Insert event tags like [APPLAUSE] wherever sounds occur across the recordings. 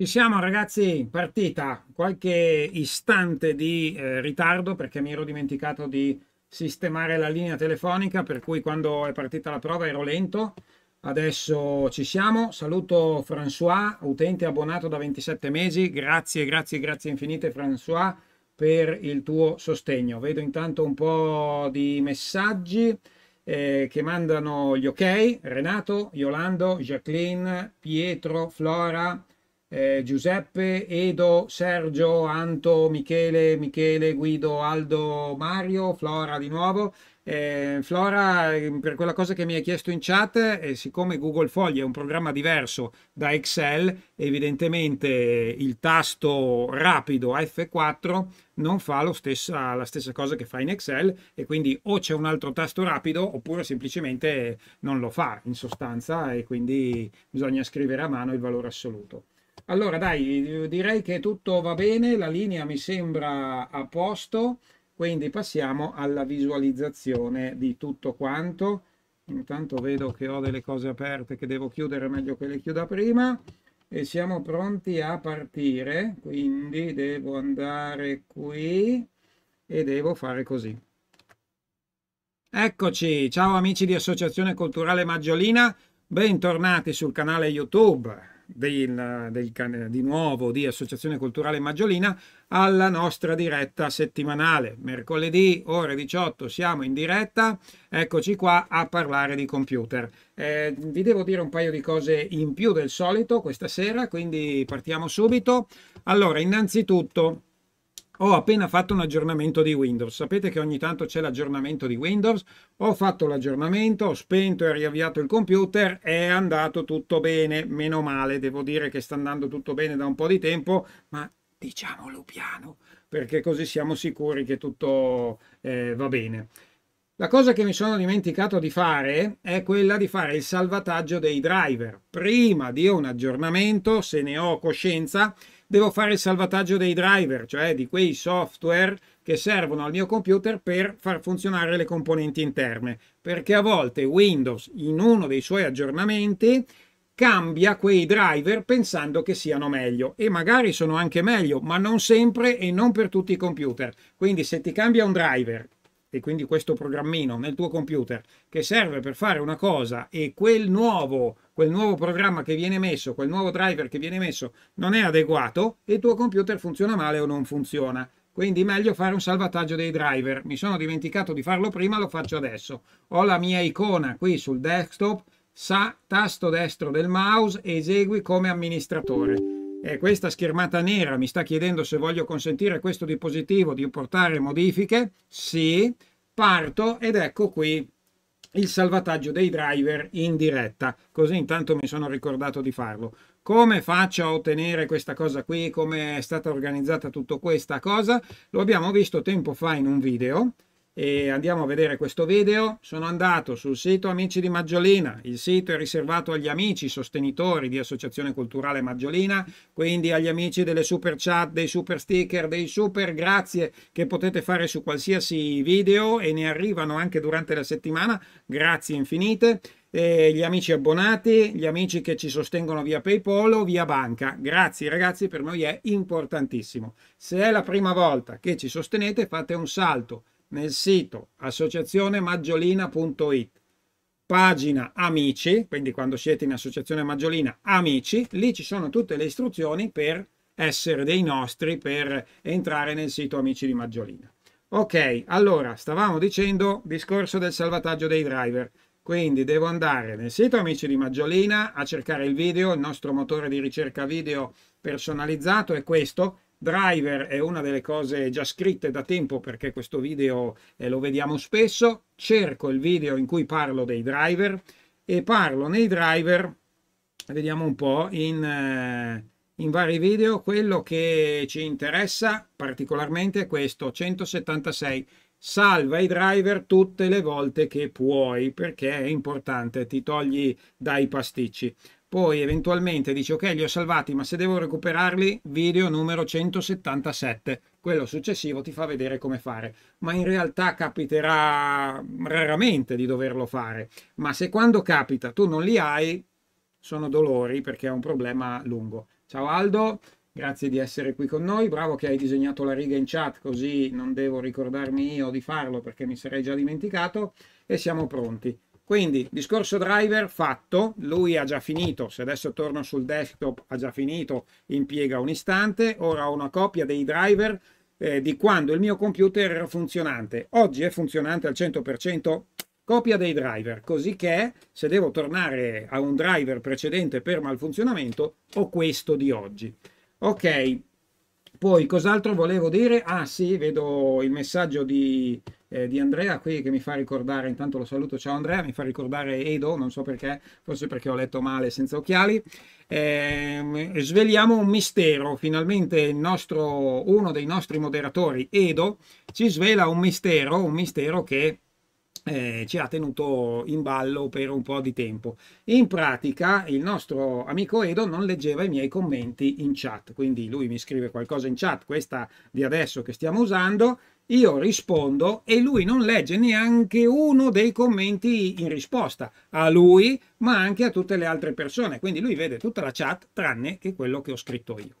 Ci siamo ragazzi, partita, qualche istante di eh, ritardo perché mi ero dimenticato di sistemare la linea telefonica, per cui quando è partita la prova ero lento. Adesso ci siamo, saluto François, utente abbonato da 27 mesi, grazie, grazie, grazie infinite François per il tuo sostegno. Vedo intanto un po' di messaggi eh, che mandano gli ok, Renato, Yolando, Jacqueline, Pietro, Flora, eh, Giuseppe, Edo, Sergio, Anto, Michele, Michele, Guido, Aldo, Mario, Flora di nuovo. Eh, Flora, ehm, per quella cosa che mi hai chiesto in chat, eh, siccome Google Fogli è un programma diverso da Excel, evidentemente il tasto rapido F4 non fa stessa, la stessa cosa che fa in Excel e quindi o c'è un altro tasto rapido oppure semplicemente non lo fa in sostanza e quindi bisogna scrivere a mano il valore assoluto. Allora dai, direi che tutto va bene, la linea mi sembra a posto, quindi passiamo alla visualizzazione di tutto quanto. Intanto vedo che ho delle cose aperte che devo chiudere, meglio che le chiuda prima. E siamo pronti a partire, quindi devo andare qui e devo fare così. Eccoci, ciao amici di Associazione Culturale Maggiolina, bentornati sul canale YouTube del, del, di nuovo di Associazione Culturale Maggiolina alla nostra diretta settimanale. Mercoledì ore 18 siamo in diretta, eccoci qua a parlare di computer. Eh, vi devo dire un paio di cose in più del solito questa sera, quindi partiamo subito. Allora, innanzitutto ho appena fatto un aggiornamento di Windows. Sapete che ogni tanto c'è l'aggiornamento di Windows. Ho fatto l'aggiornamento, ho spento e riavviato il computer. È andato tutto bene, meno male. Devo dire che sta andando tutto bene da un po' di tempo, ma diciamolo piano, perché così siamo sicuri che tutto eh, va bene. La cosa che mi sono dimenticato di fare è quella di fare il salvataggio dei driver. Prima di un aggiornamento, se ne ho coscienza, devo fare il salvataggio dei driver, cioè di quei software che servono al mio computer per far funzionare le componenti interne, perché a volte Windows in uno dei suoi aggiornamenti cambia quei driver pensando che siano meglio e magari sono anche meglio, ma non sempre e non per tutti i computer. Quindi se ti cambia un driver e quindi questo programmino nel tuo computer che serve per fare una cosa e quel nuovo quel nuovo programma che viene messo, quel nuovo driver che viene messo non è adeguato e il tuo computer funziona male o non funziona. Quindi meglio fare un salvataggio dei driver. Mi sono dimenticato di farlo prima, lo faccio adesso. Ho la mia icona qui sul desktop, sa, tasto destro del mouse, esegui come amministratore. E questa schermata nera mi sta chiedendo se voglio consentire a questo dispositivo di portare modifiche. Sì, parto ed ecco qui il salvataggio dei driver in diretta, così intanto mi sono ricordato di farlo. Come faccio a ottenere questa cosa qui? Come è stata organizzata tutta questa cosa? Lo abbiamo visto tempo fa in un video e andiamo a vedere questo video. Sono andato sul sito Amici di Maggiolina, il sito è riservato agli amici sostenitori di Associazione Culturale Maggiolina, quindi agli amici delle super chat, dei super sticker, dei super grazie che potete fare su qualsiasi video e ne arrivano anche durante la settimana. Grazie infinite e gli amici abbonati, gli amici che ci sostengono via PayPal o via banca. Grazie ragazzi, per noi è importantissimo. Se è la prima volta che ci sostenete, fate un salto nel sito associazionemaggiolina.it pagina amici, quindi quando siete in associazione maggiolina amici, lì ci sono tutte le istruzioni per essere dei nostri, per entrare nel sito amici di maggiolina. Ok, allora stavamo dicendo discorso del salvataggio dei driver, quindi devo andare nel sito amici di maggiolina a cercare il video, il nostro motore di ricerca video personalizzato è questo, Driver è una delle cose già scritte da tempo perché questo video eh, lo vediamo spesso. Cerco il video in cui parlo dei driver e parlo nei driver, vediamo un po', in, eh, in vari video. Quello che ci interessa particolarmente è questo 176. Salva i driver tutte le volte che puoi perché è importante, ti togli dai pasticci poi eventualmente dici ok li ho salvati ma se devo recuperarli video numero 177 quello successivo ti fa vedere come fare ma in realtà capiterà mm, raramente di doverlo fare ma se quando capita tu non li hai sono dolori perché è un problema lungo ciao Aldo grazie di essere qui con noi bravo che hai disegnato la riga in chat così non devo ricordarmi io di farlo perché mi sarei già dimenticato e siamo pronti quindi discorso driver fatto, lui ha già finito, se adesso torno sul desktop ha già finito, impiega un istante, ora ho una copia dei driver eh, di quando il mio computer era funzionante. Oggi è funzionante al 100% copia dei driver, così che se devo tornare a un driver precedente per malfunzionamento ho questo di oggi. Ok, poi cos'altro volevo dire? Ah sì, vedo il messaggio di eh, di Andrea qui che mi fa ricordare, intanto lo saluto, ciao Andrea, mi fa ricordare Edo, non so perché, forse perché ho letto male senza occhiali. Eh, sveliamo un mistero, finalmente nostro, uno dei nostri moderatori, Edo, ci svela un mistero, un mistero che eh, ci ha tenuto in ballo per un po' di tempo. In pratica il nostro amico Edo non leggeva i miei commenti in chat, quindi lui mi scrive qualcosa in chat, questa di adesso che stiamo usando, io rispondo e lui non legge neanche uno dei commenti in risposta a lui, ma anche a tutte le altre persone. Quindi lui vede tutta la chat tranne che quello che ho scritto io.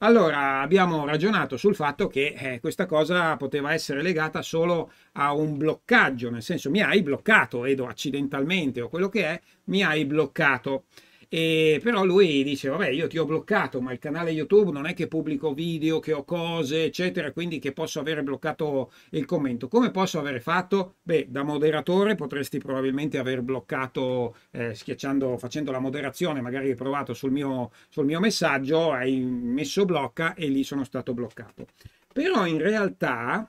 Allora abbiamo ragionato sul fatto che eh, questa cosa poteva essere legata solo a un bloccaggio, nel senso mi hai bloccato, Edo, accidentalmente o quello che è, mi hai bloccato. E però lui dice, vabbè, io ti ho bloccato, ma il canale YouTube non è che pubblico video, che ho cose, eccetera, quindi che posso avere bloccato il commento. Come posso aver fatto? Beh, da moderatore potresti probabilmente aver bloccato, eh, schiacciando, facendo la moderazione, magari hai provato sul mio, sul mio messaggio, hai messo blocca e lì sono stato bloccato. Però in realtà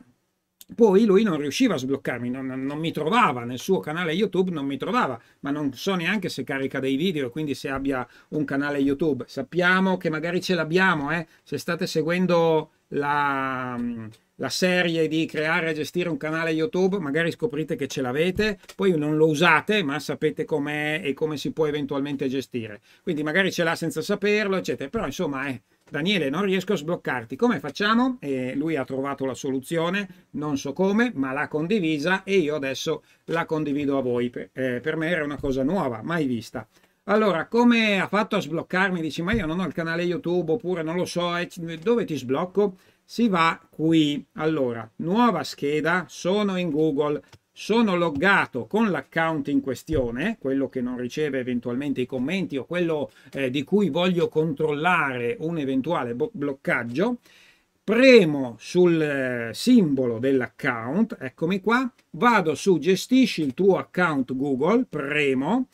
poi lui non riusciva a sbloccarmi, non, non, mi trovava nel suo canale YouTube, non mi trovava, ma non so neanche se carica dei video, quindi se abbia un canale YouTube. Sappiamo che magari ce l'abbiamo, eh? se state seguendo la, mm, la serie di creare e gestire un canale YouTube, magari scoprite che ce l'avete, poi non lo usate, ma sapete com'è e come si può eventualmente gestire. Quindi magari ce l'ha senza saperlo, eccetera, però insomma è... Eh, Daniele, non riesco a sbloccarti, come facciamo? E lui ha trovato la soluzione, non so come, ma l'ha condivisa e io adesso la condivido a voi. Eh, per me era una cosa nuova, mai vista. Allora, come ha fatto a sbloccarmi? Dici, ma io non ho il canale YouTube oppure non lo so, dove ti sblocco? Si va qui. Allora, nuova scheda, sono in Google, sono loggato con l'account in questione, quello che non riceve eventualmente i commenti o quello eh, di cui voglio controllare un eventuale bloccaggio, premo sul eh, simbolo dell'account, eccomi qua, vado su gestisci il tuo account Google, premo,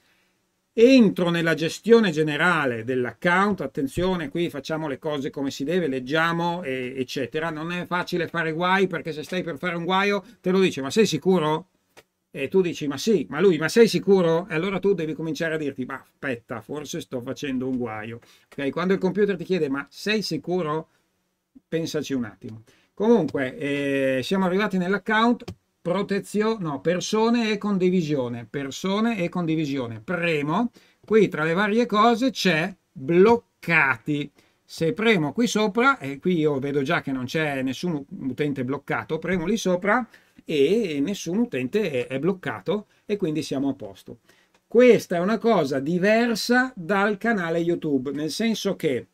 entro nella gestione generale dell'account, attenzione qui facciamo le cose come si deve, leggiamo e, eccetera, non è facile fare guai perché se stai per fare un guaio te lo dice ma sei sicuro? e tu dici ma sì, ma lui, ma sei sicuro? E allora tu devi cominciare a dirti ma aspetta, forse sto facendo un guaio. Okay? Quando il computer ti chiede ma sei sicuro? Pensaci un attimo. Comunque, eh, siamo arrivati nell'account protezione, no, persone e condivisione, persone e condivisione. Premo, qui tra le varie cose c'è bloccati. Se premo qui sopra, e qui io vedo già che non c'è nessun utente bloccato, premo lì sopra, e nessun utente è bloccato e quindi siamo a posto. Questa è una cosa diversa dal canale YouTube, nel senso che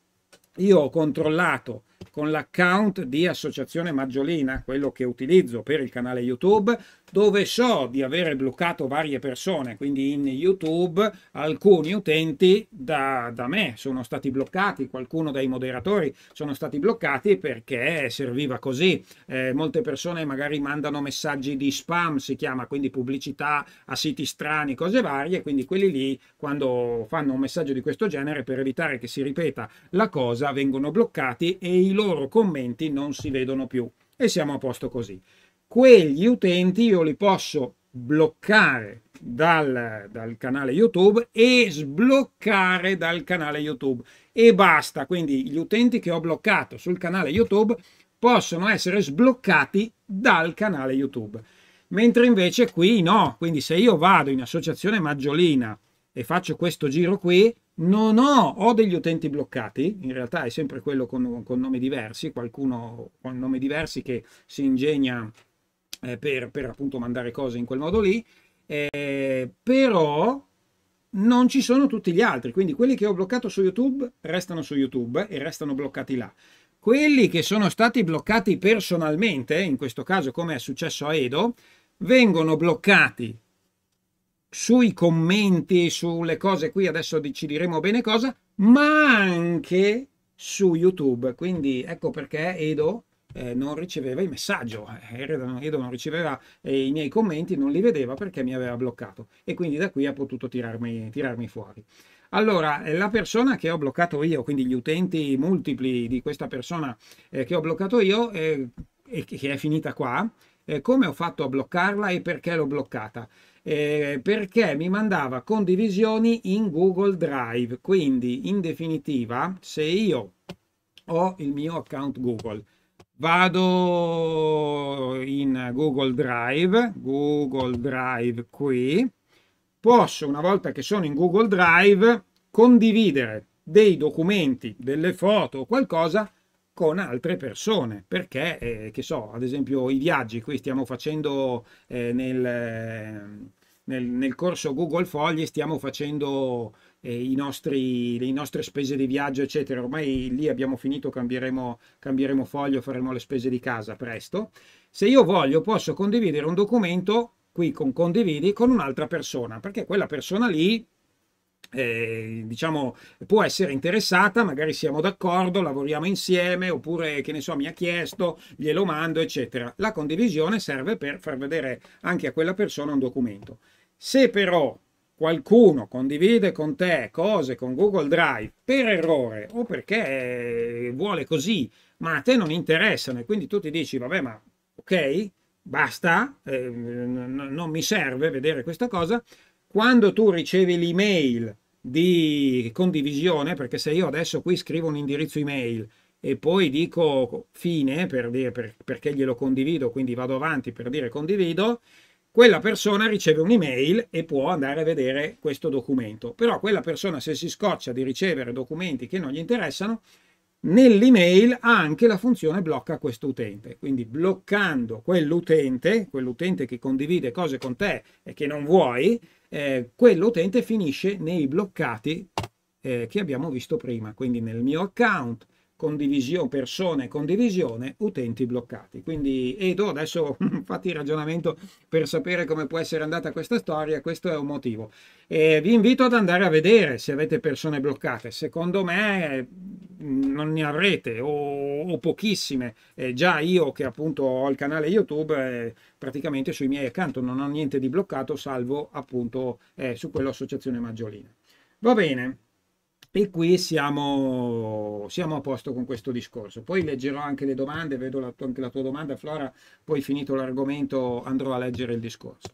io ho controllato con l'account di Associazione Maggiolina, quello che utilizzo per il canale YouTube, dove so di avere bloccato varie persone, quindi in YouTube alcuni utenti da, da me sono stati bloccati, qualcuno dai moderatori sono stati bloccati perché serviva così. Eh, molte persone magari mandano messaggi di spam, si chiama, quindi pubblicità a siti strani, cose varie, quindi quelli lì quando fanno un messaggio di questo genere per evitare che si ripeta la cosa vengono bloccati e i loro commenti non si vedono più. E siamo a posto così quegli utenti io li posso bloccare dal, dal, canale YouTube e sbloccare dal canale YouTube e basta. Quindi gli utenti che ho bloccato sul canale YouTube possono essere sbloccati dal canale YouTube. Mentre invece qui no, quindi se io vado in associazione Maggiolina e faccio questo giro qui, non ho, ho degli utenti bloccati, in realtà è sempre quello con, con nomi diversi, qualcuno con nomi diversi che si ingegna eh, per, per, appunto mandare cose in quel modo lì, eh, però non ci sono tutti gli altri, quindi quelli che ho bloccato su YouTube restano su YouTube e restano bloccati là. Quelli che sono stati bloccati personalmente, in questo caso come è successo a Edo, vengono bloccati sui commenti, sulle cose qui, adesso ci diremo bene cosa, ma anche su YouTube. Quindi ecco perché Edo eh, non riceveva il messaggio, Edo eh, non riceveva eh, i miei commenti, non li vedeva perché mi aveva bloccato e quindi da qui ha potuto tirarmi, tirarmi fuori. Allora, eh, la persona che ho bloccato io, quindi gli utenti multipli di questa persona eh, che ho bloccato io eh, e che è finita qua, come ho fatto a bloccarla e perché l'ho bloccata? Eh, perché mi mandava condivisioni in Google Drive. Quindi, in definitiva, se io ho il mio account Google vado in Google Drive, Google Drive qui, posso una volta che sono in Google Drive condividere dei documenti, delle foto o qualcosa con altre persone perché eh, che so ad esempio i viaggi qui stiamo facendo eh, nel, nel, nel, corso Google Fogli stiamo facendo eh, nostri, le nostre spese di viaggio, eccetera. Ormai lì abbiamo finito, cambieremo, cambieremo foglio, faremo le spese di casa presto. Se io voglio posso condividere un documento, qui con condividi, con un'altra persona, perché quella persona lì eh, diciamo può essere interessata magari siamo d'accordo lavoriamo insieme oppure che ne so mi ha chiesto glielo mando eccetera la condivisione serve per far vedere anche a quella persona un documento se però qualcuno condivide con te cose con Google Drive per errore o perché eh, vuole così, ma a te non interessano e quindi tu ti dici vabbè ma ok, basta, eh, non mi serve vedere questa cosa, quando tu ricevi l'email di condivisione, perché se io adesso qui scrivo un indirizzo email e poi dico fine per dire per, perché glielo condivido, quindi vado avanti per dire condivido, quella persona riceve un'email e può andare a vedere questo documento. Però quella persona se si scoccia di ricevere documenti che non gli interessano, nell'email ha anche la funzione blocca questo utente. Quindi bloccando quell'utente, quell'utente che condivide cose con te e che non vuoi, eh, quell'utente finisce nei bloccati eh, che abbiamo visto prima. Quindi nel mio account condivisione, persone condivisione, utenti bloccati. Quindi Edo, adesso [LAUGHS] fatti il ragionamento per sapere come può essere andata questa storia, questo è un motivo. E vi invito ad andare a vedere se avete persone bloccate, secondo me mm, non ne avrete o, o pochissime, eh, già io che appunto ho il canale YouTube eh, praticamente sui miei account non ho niente di bloccato salvo appunto eh, su quell'associazione maggiolina. Va bene. E qui siamo, siamo, a posto con questo discorso. Poi leggerò anche le domande, vedo la anche la tua domanda, Flora, poi finito l'argomento andrò a leggere il discorso.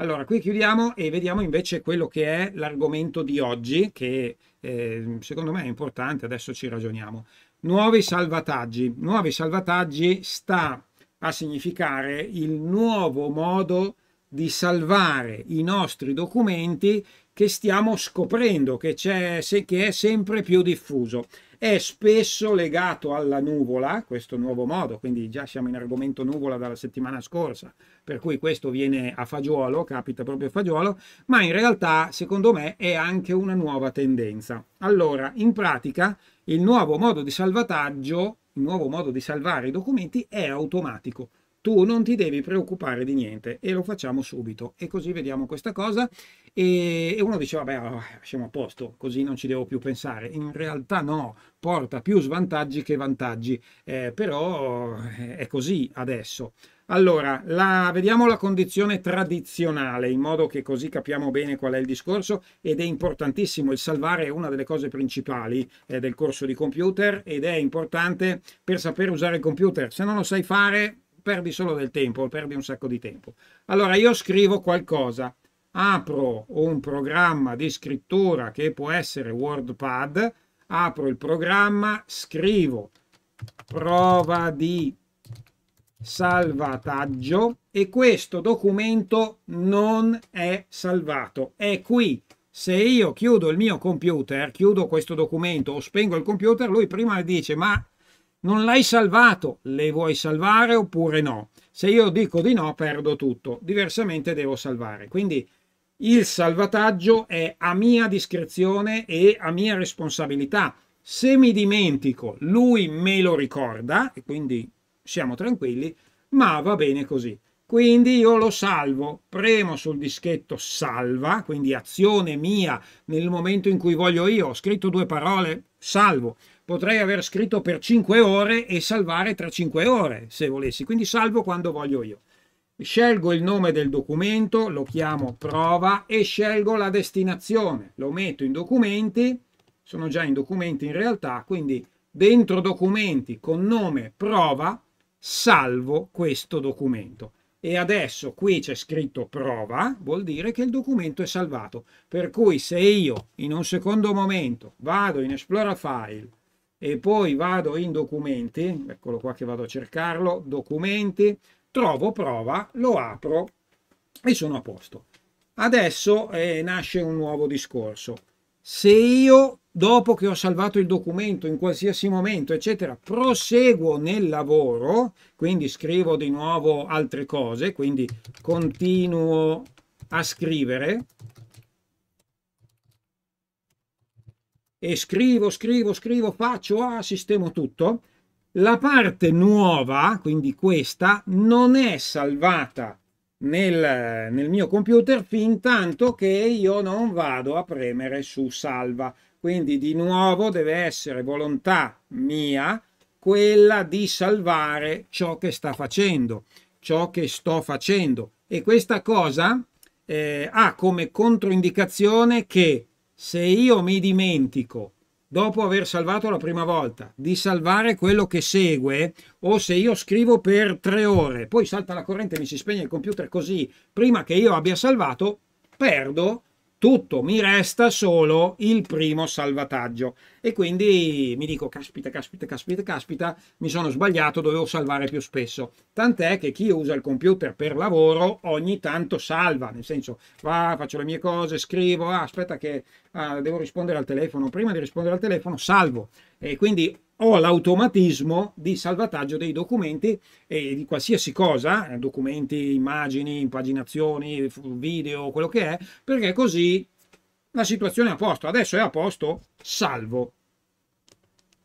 Allora, qui chiudiamo e vediamo invece quello che è l'argomento di oggi, che eh, secondo me è importante, adesso ci ragioniamo. Nuovi salvataggi. Nuovi salvataggi sta a significare il nuovo modo di salvare i nostri documenti che stiamo scoprendo, che, c'è, che è sempre più diffuso. È spesso legato alla nuvola, questo nuovo modo, quindi già siamo in argomento nuvola dalla settimana scorsa, per cui questo viene a fagiolo, capita proprio a fagiolo, ma in realtà secondo me è anche una nuova tendenza. Allora, in pratica, il nuovo modo di salvataggio, il nuovo modo di salvare i documenti è automatico tu non ti devi preoccupare di niente e lo facciamo subito e così vediamo questa cosa e, uno dice vabbè oh, siamo a posto così non ci devo più pensare in realtà no porta più svantaggi che vantaggi eh, però eh, è così adesso allora la, vediamo la condizione tradizionale in modo che così capiamo bene qual è il discorso ed è importantissimo il salvare è una delle cose principali eh, del corso di computer ed è importante per sapere usare il computer se non lo sai fare perdi solo del tempo, perdi un sacco di tempo. Allora io scrivo qualcosa, apro un programma di scrittura che può essere WordPad, apro il programma, scrivo prova di salvataggio e questo documento non è salvato, è qui. Se io chiudo il mio computer, chiudo questo documento o spengo il computer, lui prima dice ma non l'hai salvato, le vuoi salvare oppure no? Se io dico di no, perdo tutto, diversamente devo salvare. Quindi il salvataggio è a mia discrezione e a mia responsabilità. Se mi dimentico, lui me lo ricorda e quindi siamo tranquilli, ma va bene così. Quindi io lo salvo, premo sul dischetto salva, quindi azione mia nel momento in cui voglio io, ho scritto due parole, salvo potrei aver scritto per 5 ore e salvare tra 5 ore se volessi, quindi salvo quando voglio io. Scelgo il nome del documento, lo chiamo prova e scelgo la destinazione, lo metto in documenti, sono già in documenti in realtà, quindi dentro documenti con nome prova salvo questo documento e adesso qui c'è scritto prova, vuol dire che il documento è salvato. Per cui se io in un secondo momento vado in Explora File, e poi vado in documenti, eccolo qua che vado a cercarlo, documenti, trovo prova, lo apro e sono a posto. Adesso eh, nasce un nuovo discorso. Se io, dopo che ho salvato il documento in qualsiasi momento, eccetera, proseguo nel lavoro, quindi scrivo di nuovo altre cose, quindi continuo a scrivere, e scrivo, scrivo, scrivo, faccio, ah, sistemo tutto, la parte nuova, quindi questa, non è salvata nel, nel, mio computer fin tanto che io non vado a premere su salva. Quindi di nuovo deve essere volontà mia quella di salvare ciò che sta facendo, ciò che sto facendo. E questa cosa eh, ha come controindicazione che se io mi dimentico dopo aver salvato la prima volta, di salvare quello che segue, o se io scrivo per tre ore, poi salta la corrente e mi si spegne il computer così, prima che io abbia salvato, perdo tutto, mi resta solo il primo salvataggio e quindi mi dico caspita, caspita, caspita, caspita, mi sono sbagliato, dovevo salvare più spesso. Tant'è che chi usa il computer per lavoro ogni tanto salva, nel senso va, faccio le mie cose, scrivo, ah, aspetta che ah, devo rispondere al telefono, prima di rispondere al telefono salvo e quindi ho l'automatismo di salvataggio dei documenti e di qualsiasi cosa, eh, documenti, immagini, impaginazioni, video, quello che è, perché così la situazione è a posto, adesso è a posto, salvo.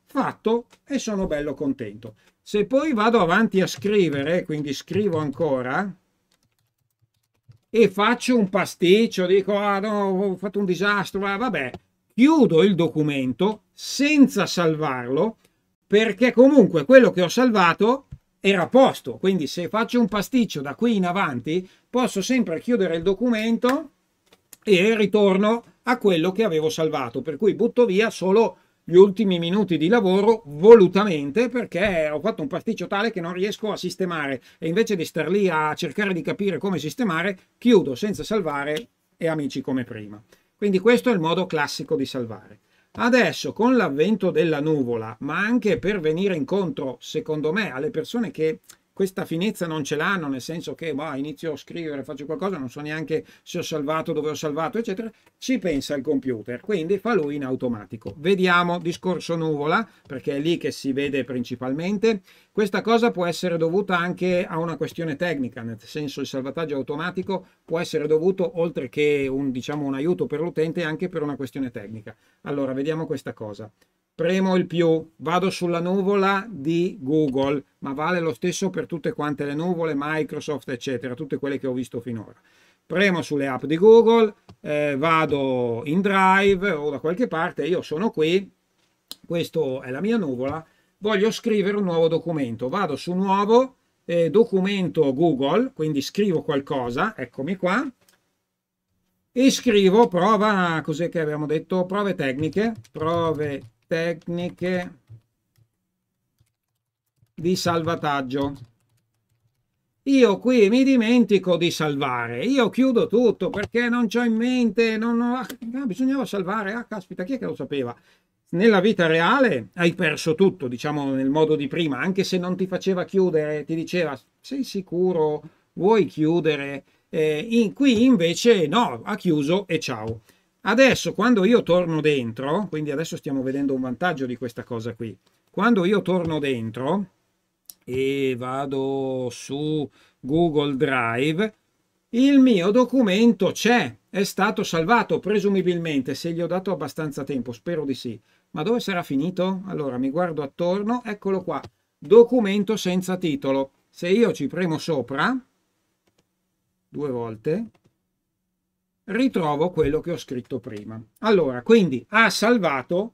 Fatto e sono bello contento. Se poi vado avanti a scrivere, quindi scrivo ancora, e faccio un pasticcio, dico, ah no, ho fatto un disastro, ah, vabbè, chiudo il documento senza salvarlo, perché comunque quello che ho salvato era a posto, quindi se faccio un pasticcio da qui in avanti, posso sempre chiudere il documento e ritorno a a quello che avevo salvato, per cui butto via solo gli ultimi minuti di lavoro volutamente perché ho fatto un pasticcio tale che non riesco a sistemare e invece di star lì a cercare di capire come sistemare, chiudo senza salvare e amici come prima. Quindi questo è il modo classico di salvare. Adesso con l'avvento della nuvola, ma anche per venire incontro, secondo me, alle persone che questa finezza non ce l'hanno, nel senso che bah, inizio a scrivere, faccio qualcosa, non so neanche se ho salvato, dove ho salvato, eccetera, ci pensa il computer, quindi fa lui in automatico. Vediamo discorso nuvola, perché è lì che si vede principalmente. Questa cosa può essere dovuta anche a una questione tecnica, nel senso il salvataggio automatico può essere dovuto, oltre che un, diciamo, un aiuto per l'utente, anche per una questione tecnica. Allora, vediamo questa cosa. Premo il più, vado sulla nuvola di Google, ma vale lo stesso per tutte quante le nuvole, Microsoft, eccetera, tutte quelle che ho visto finora. Premo sulle app di Google, eh, vado in Drive o da qualche parte, io sono qui, questa è la mia nuvola, voglio scrivere un nuovo documento. Vado su nuovo eh, documento Google, quindi scrivo qualcosa, eccomi qua, e scrivo prova, cos'è che abbiamo detto? Prove tecniche, prove tecniche di salvataggio. Io qui mi dimentico di salvare, io chiudo tutto perché non ho in mente, non ho, ah, bisognava salvare, ah caspita, chi è che lo sapeva? nella vita reale hai perso tutto, diciamo nel modo di prima, anche se non ti faceva chiudere, ti diceva sei sicuro, vuoi chiudere? Eh, in, qui invece no, ha chiuso e ciao. Adesso quando io torno dentro, quindi adesso stiamo vedendo un vantaggio di questa cosa qui, quando io torno dentro e vado su Google Drive, il mio documento c'è, è stato salvato presumibilmente, se gli ho dato abbastanza tempo, spero di sì ma dove sarà finito? Allora mi guardo attorno, eccolo qua, documento senza titolo. Se io ci premo sopra, due volte, ritrovo quello che ho scritto prima. Allora, quindi ha salvato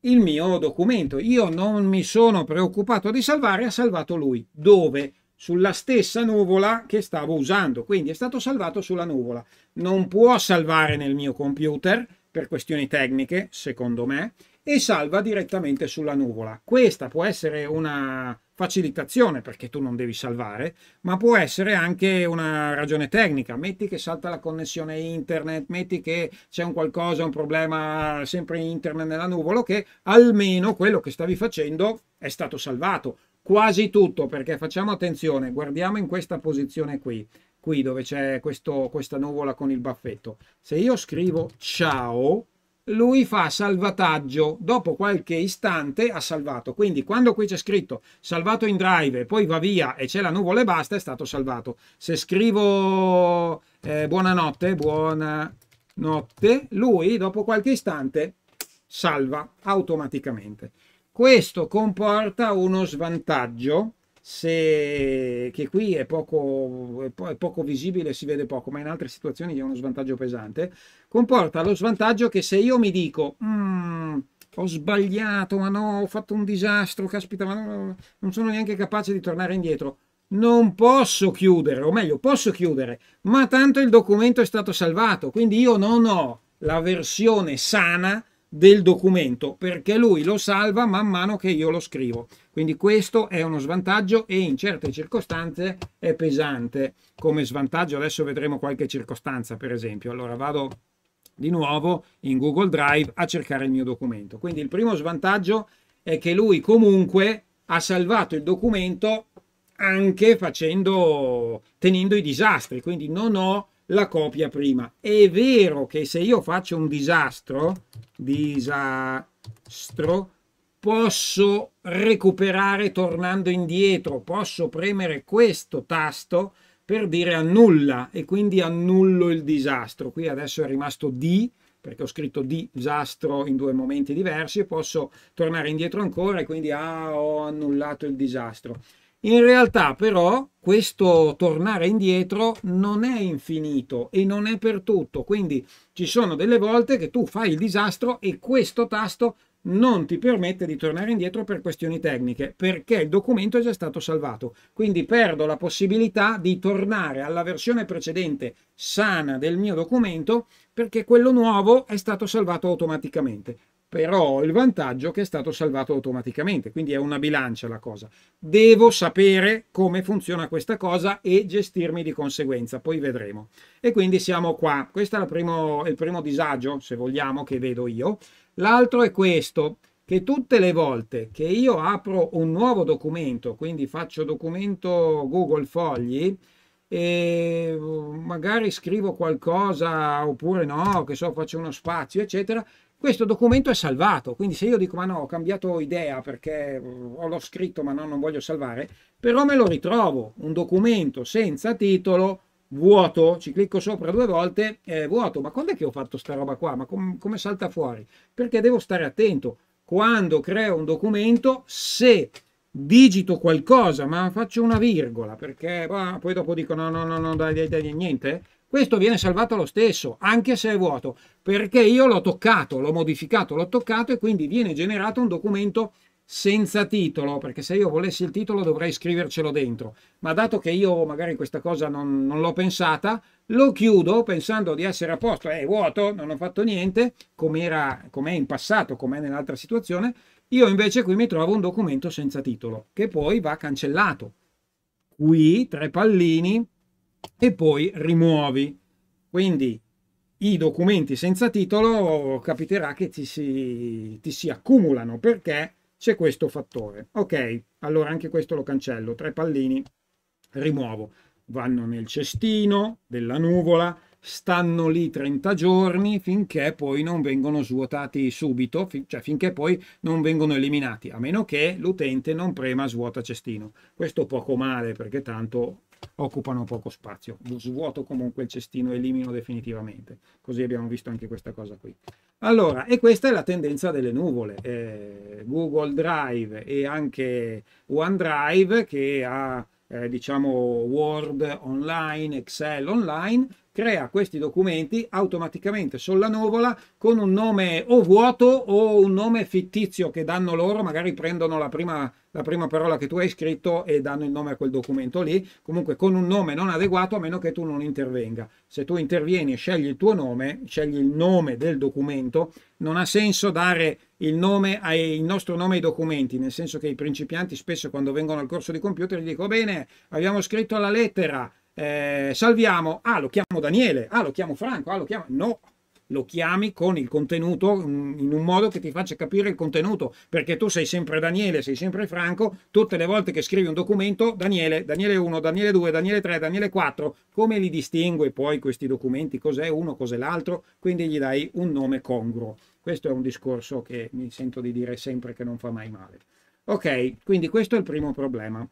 il mio documento. Io non mi sono preoccupato di salvare, ha salvato lui. Dove? Sulla stessa nuvola che stavo usando. Quindi è stato salvato sulla nuvola. Non può salvare nel mio computer per questioni tecniche, secondo me, e salva direttamente sulla nuvola. Questa può essere una facilitazione perché tu non devi salvare, ma può essere anche una ragione tecnica. Metti che salta la connessione internet, metti che c'è un qualcosa, un problema sempre internet nella nuvola, che almeno quello che stavi facendo è stato salvato. Quasi tutto, perché facciamo attenzione, guardiamo in questa posizione qui, qui dove c'è questa nuvola con il baffetto. Se io scrivo ciao, lui fa salvataggio, dopo qualche istante ha salvato. Quindi quando qui c'è scritto salvato in drive, e poi va via e c'è la nuvola e basta, è stato salvato. Se scrivo eh, buonanotte, buonanotte, lui dopo qualche istante salva automaticamente. Questo comporta uno svantaggio se, che qui è poco, è, po- è poco visibile, si vede poco, ma in altre situazioni è uno svantaggio pesante, comporta lo svantaggio che se io mi dico... Mm, ho sbagliato, ma no, ho fatto un disastro, caspita, ma no, non sono neanche capace di tornare indietro. Non posso chiudere, o meglio, posso chiudere, ma tanto il documento è stato salvato, quindi io non ho la versione sana del documento perché lui lo salva man mano che io lo scrivo. Quindi questo è uno svantaggio e in certe circostanze è pesante come svantaggio. Adesso vedremo qualche circostanza, per esempio. Allora vado di nuovo in Google Drive a cercare il mio documento. Quindi il primo svantaggio è che lui comunque ha salvato il documento anche facendo tenendo i disastri, quindi non ho la copia prima. È vero che se io faccio un disastro, disastro, posso recuperare tornando indietro, posso premere questo tasto per dire annulla e quindi annullo il disastro. Qui adesso è rimasto D perché ho scritto disastro in due momenti diversi e posso tornare indietro ancora e quindi ah, ho annullato il disastro. In realtà però questo tornare indietro non è infinito e non è per tutto, quindi ci sono delle volte che tu fai il disastro e questo tasto non ti permette di tornare indietro per questioni tecniche, perché il documento è già stato salvato. Quindi perdo la possibilità di tornare alla versione precedente sana del mio documento perché quello nuovo è stato salvato automaticamente però il vantaggio è che è stato salvato automaticamente, quindi è una bilancia la cosa. Devo sapere come funziona questa cosa e gestirmi di conseguenza, poi vedremo. E quindi siamo qua, questo è primo, il primo disagio, se vogliamo, che vedo io. L'altro è questo, che tutte le volte che io apro un nuovo documento, quindi faccio documento Google Fogli, e magari scrivo qualcosa oppure no, che so, faccio uno spazio, eccetera, questo documento è salvato, quindi se io dico ma no, ho cambiato idea perché mm, l'ho scritto ma no, non voglio salvare, però me lo ritrovo, un documento senza titolo, vuoto, ci clicco sopra due volte, è vuoto, ma quando è che ho fatto sta roba qua? Ma com come salta fuori? Perché devo stare attento, quando creo un documento, se digito qualcosa, ma faccio una virgola, perché bah, poi dopo dico no, no, no, no, dai, dai, dai, niente, questo viene salvato lo stesso, anche se è vuoto, perché io l'ho toccato, l'ho modificato, l'ho toccato e quindi viene generato un documento senza titolo, perché se io volessi il titolo dovrei scrivercelo dentro. Ma dato che io magari questa cosa non, non l'ho pensata, lo chiudo pensando di essere a posto, è vuoto, non ho fatto niente, come è in passato, com'è nell'altra situazione. Io invece qui mi trovo un documento senza titolo, che poi va cancellato. Qui tre pallini, e poi rimuovi. Quindi i documenti senza titolo capiterà che ti si, ti si accumulano perché c'è questo fattore. Ok, allora anche questo lo cancello, tre pallini, rimuovo. Vanno nel cestino della nuvola, stanno lì 30 giorni finché poi non vengono svuotati subito, fin cioè finché poi non vengono eliminati, a meno che l'utente non prema svuota cestino. Questo poco male perché tanto occupano poco spazio. Svuoto comunque il cestino, elimino definitivamente. Così abbiamo visto anche questa cosa qui. Allora, e questa è la tendenza delle nuvole. Eh, Google Drive e anche OneDrive che ha eh, diciamo Word online, Excel online, crea questi documenti automaticamente sulla nuvola con un nome o vuoto o un nome fittizio che danno loro, magari prendono la prima, la prima parola che tu hai scritto e danno il nome a quel documento lì, comunque con un nome non adeguato a meno che tu non intervenga. Se tu intervieni e scegli il tuo nome, scegli il nome del documento, non ha senso dare il, nome ai, il nostro nome ai documenti, nel senso che i principianti spesso quando vengono al corso di computer gli dico bene, abbiamo scritto la lettera, eh, salviamo, ah lo chiamo Daniele, ah lo chiamo Franco, ah lo chiamo... No, lo chiami con il contenuto mm, in un modo che ti faccia capire il contenuto, perché tu sei sempre Daniele, sei sempre Franco, tutte le volte che scrivi un documento, Daniele, Daniele 1, Daniele 2, Daniele 3, Daniele 4, come li distingue poi questi documenti, cos'è uno, cos'è l'altro, quindi gli dai un nome congruo. Questo è un discorso che mi sento di dire sempre che non fa mai male. Ok, quindi questo è il primo problema.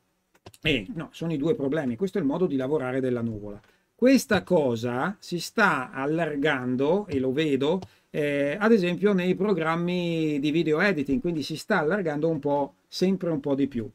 E no, sono i due problemi. Questo è il modo di lavorare della nuvola. Questa cosa si sta allargando e lo vedo, eh, ad esempio, nei programmi di video editing, quindi si sta allargando un po', sempre un po' di più.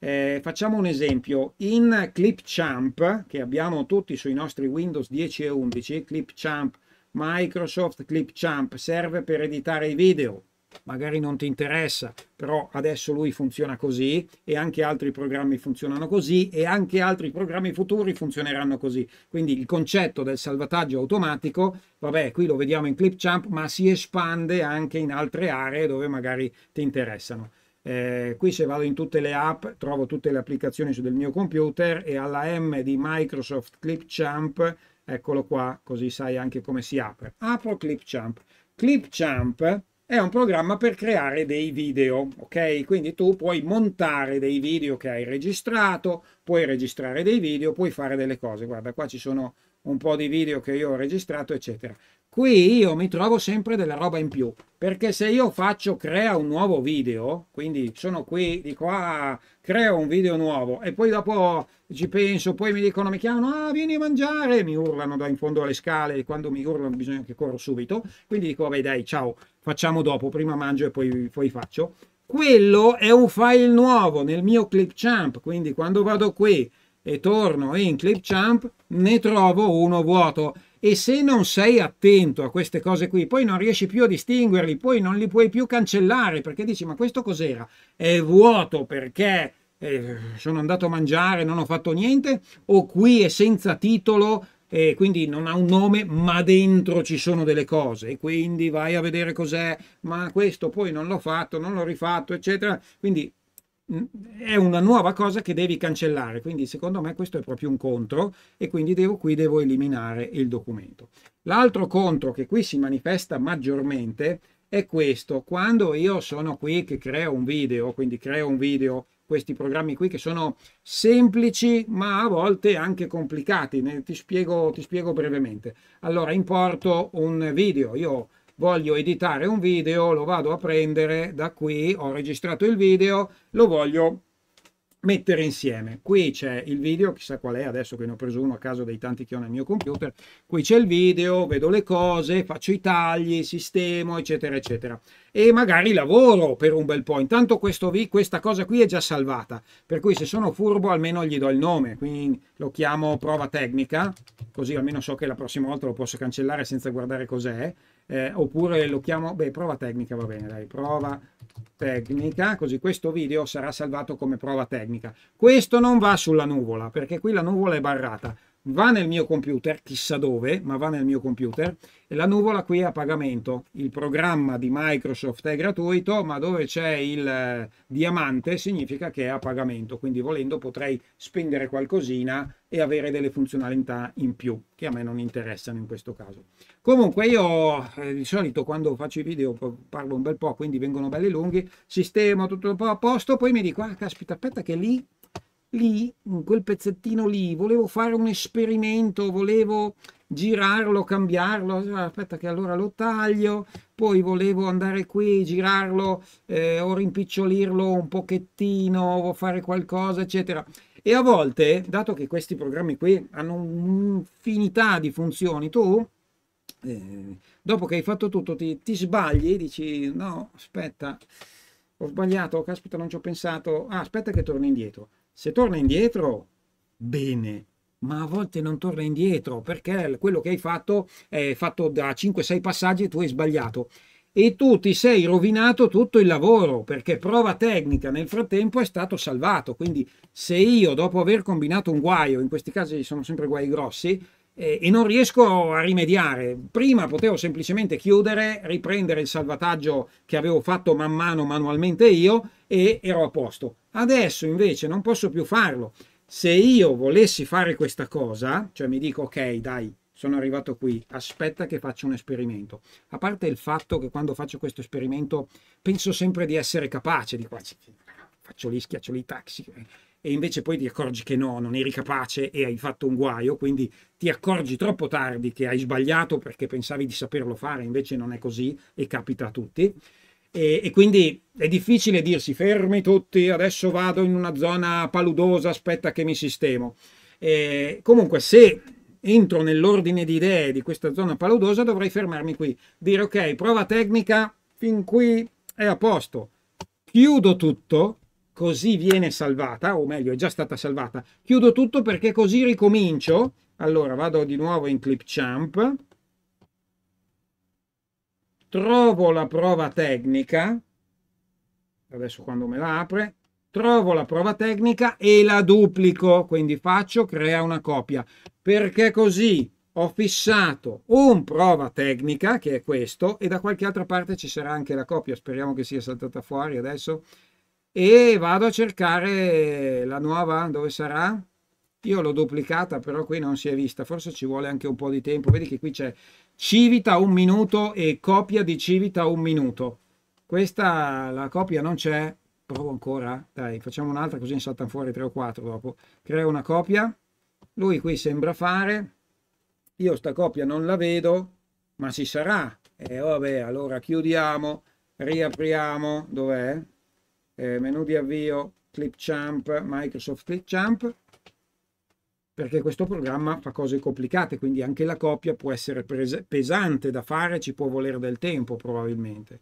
Eh, facciamo un esempio, in Clipchamp, che abbiamo tutti sui nostri Windows 10 e 11, Clipchamp, Microsoft Clipchamp serve per editare i video, magari non ti interessa, però adesso lui funziona così e anche altri programmi funzionano così e anche altri programmi futuri funzioneranno così. Quindi il concetto del salvataggio automatico, vabbè, qui lo vediamo in Clipchamp, ma si espande anche in altre aree dove magari ti interessano. Eh, qui se vado in tutte le app trovo tutte le applicazioni sul mio computer e alla M di Microsoft Clipchamp, eccolo qua, così sai anche come si apre. Apro Clipchamp. Clipchamp è un programma per creare dei video, ok? Quindi tu puoi montare dei video che hai registrato, puoi registrare dei video, puoi fare delle cose. Guarda, qua ci sono un po' di video che io ho registrato, eccetera qui io mi trovo sempre della roba in più perché se io faccio crea un nuovo video quindi sono qui dico ah creo un video nuovo e poi dopo ci penso poi mi dicono mi chiamano ah vieni a mangiare mi urlano da in fondo alle scale e quando mi urlano bisogna che corro subito quindi dico vabbè dai ciao facciamo dopo prima mangio e poi, poi faccio quello è un file nuovo nel mio Clipchamp quindi quando vado qui e torno in Clipchamp ne trovo uno vuoto e se non sei attento a queste cose qui, poi non riesci più a distinguerli, poi non li puoi più cancellare perché dici ma questo cos'era? È vuoto perché eh, sono andato a mangiare, non ho fatto niente o qui è senza titolo e quindi non ha un nome, ma dentro ci sono delle cose e quindi vai a vedere cos'è, ma questo poi non l'ho fatto, non l'ho rifatto, eccetera. Quindi è una nuova cosa che devi cancellare, quindi secondo me questo è proprio un contro e quindi devo, qui devo eliminare il documento. L'altro contro che qui si manifesta maggiormente è questo, quando io sono qui che creo un video, quindi creo un video, questi programmi qui che sono semplici ma a volte anche complicati, ti spiego, ti spiego brevemente. Allora importo un video, io voglio editare un video, lo vado a prendere da qui, ho registrato il video, lo voglio mettere insieme. Qui c'è il video, chissà qual è, adesso che ne ho preso uno a caso dei tanti che ho nel mio computer, qui c'è il video, vedo le cose, faccio i tagli, sistemo, eccetera, eccetera. E magari lavoro per un bel po'. Intanto vi, questa cosa qui è già salvata, per cui se sono furbo almeno gli do il nome, quindi lo chiamo prova tecnica, così almeno so che la prossima volta lo posso cancellare senza guardare cos'è eh, oppure lo chiamo, beh, prova tecnica va bene, dai, prova tecnica, così questo video sarà salvato come prova tecnica. Questo non va sulla nuvola, perché qui la nuvola è barrata va nel mio computer, chissà dove, ma va nel mio computer, e la nuvola qui è a pagamento. Il programma di Microsoft è gratuito, ma dove c'è il eh, diamante significa che è a pagamento, quindi volendo potrei spendere qualcosina e avere delle funzionalità in più, che a me non interessano in questo caso. Comunque io eh, di solito quando faccio i video parlo un bel po', quindi vengono belli lunghi, sistemo tutto un po' a posto, poi mi dico, ah caspita, aspetta che lì lì, in quel pezzettino lì, volevo fare un esperimento, volevo girarlo, cambiarlo, ah, aspetta che allora lo taglio, poi volevo andare qui, girarlo eh, o rimpicciolirlo un pochettino, fare qualcosa, eccetera. E a volte, dato che questi programmi qui hanno un'infinità di funzioni, tu, eh, dopo che hai fatto tutto, ti, ti sbagli, dici no, aspetta, ho sbagliato, caspita non ci ho pensato, ah, aspetta che torno indietro. Se torna indietro, bene, ma a volte non torna indietro perché quello che hai fatto è fatto da 5-6 passaggi e tu hai sbagliato e tu ti sei rovinato tutto il lavoro perché prova tecnica nel frattempo è stato salvato. Quindi se io dopo aver combinato un guaio, in questi casi sono sempre guai grossi, e non riesco a rimediare. Prima potevo semplicemente chiudere, riprendere il salvataggio che avevo fatto man mano manualmente io e ero a posto. Adesso invece non posso più farlo. Se io volessi fare questa cosa, cioè mi dico ok, dai, sono arrivato qui, aspetta che faccio un esperimento. A parte il fatto che quando faccio questo esperimento penso sempre di essere capace di qua, faccio lì, schiaccio lì, taxi eh, e invece poi ti accorgi che no, non eri capace e hai fatto un guaio, quindi ti accorgi troppo tardi che hai sbagliato perché pensavi di saperlo fare, invece non è così e capita a tutti. E, e quindi è difficile dirsi fermi tutti, adesso vado in una zona paludosa, aspetta che mi sistemo. E comunque se entro nell'ordine di idee di questa zona paludosa dovrei fermarmi qui, dire ok, prova tecnica, fin qui è a posto. Chiudo tutto così viene salvata, o meglio è già stata salvata. Chiudo tutto perché così ricomincio. Allora vado di nuovo in Clipchamp, trovo la prova tecnica, adesso quando me la apre, trovo la prova tecnica e la duplico, quindi faccio crea una copia, perché così ho fissato un prova tecnica, che è questo, e da qualche altra parte ci sarà anche la copia, speriamo che sia saltata fuori adesso, e vado a cercare la nuova dove sarà io l'ho duplicata però qui non si è vista forse ci vuole anche un po di tempo vedi che qui c'è civita un minuto e copia di civita un minuto questa la copia non c'è provo ancora dai facciamo un'altra così ne saltano fuori 3 o 4 dopo creo una copia lui qui sembra fare io sta copia non la vedo ma ci sarà e eh, vabbè allora chiudiamo riapriamo dov'è eh, menu di avvio Clipchamp, Microsoft Clipchamp, perché questo programma fa cose complicate, quindi anche la copia può essere pesante da fare, ci può volere del tempo probabilmente.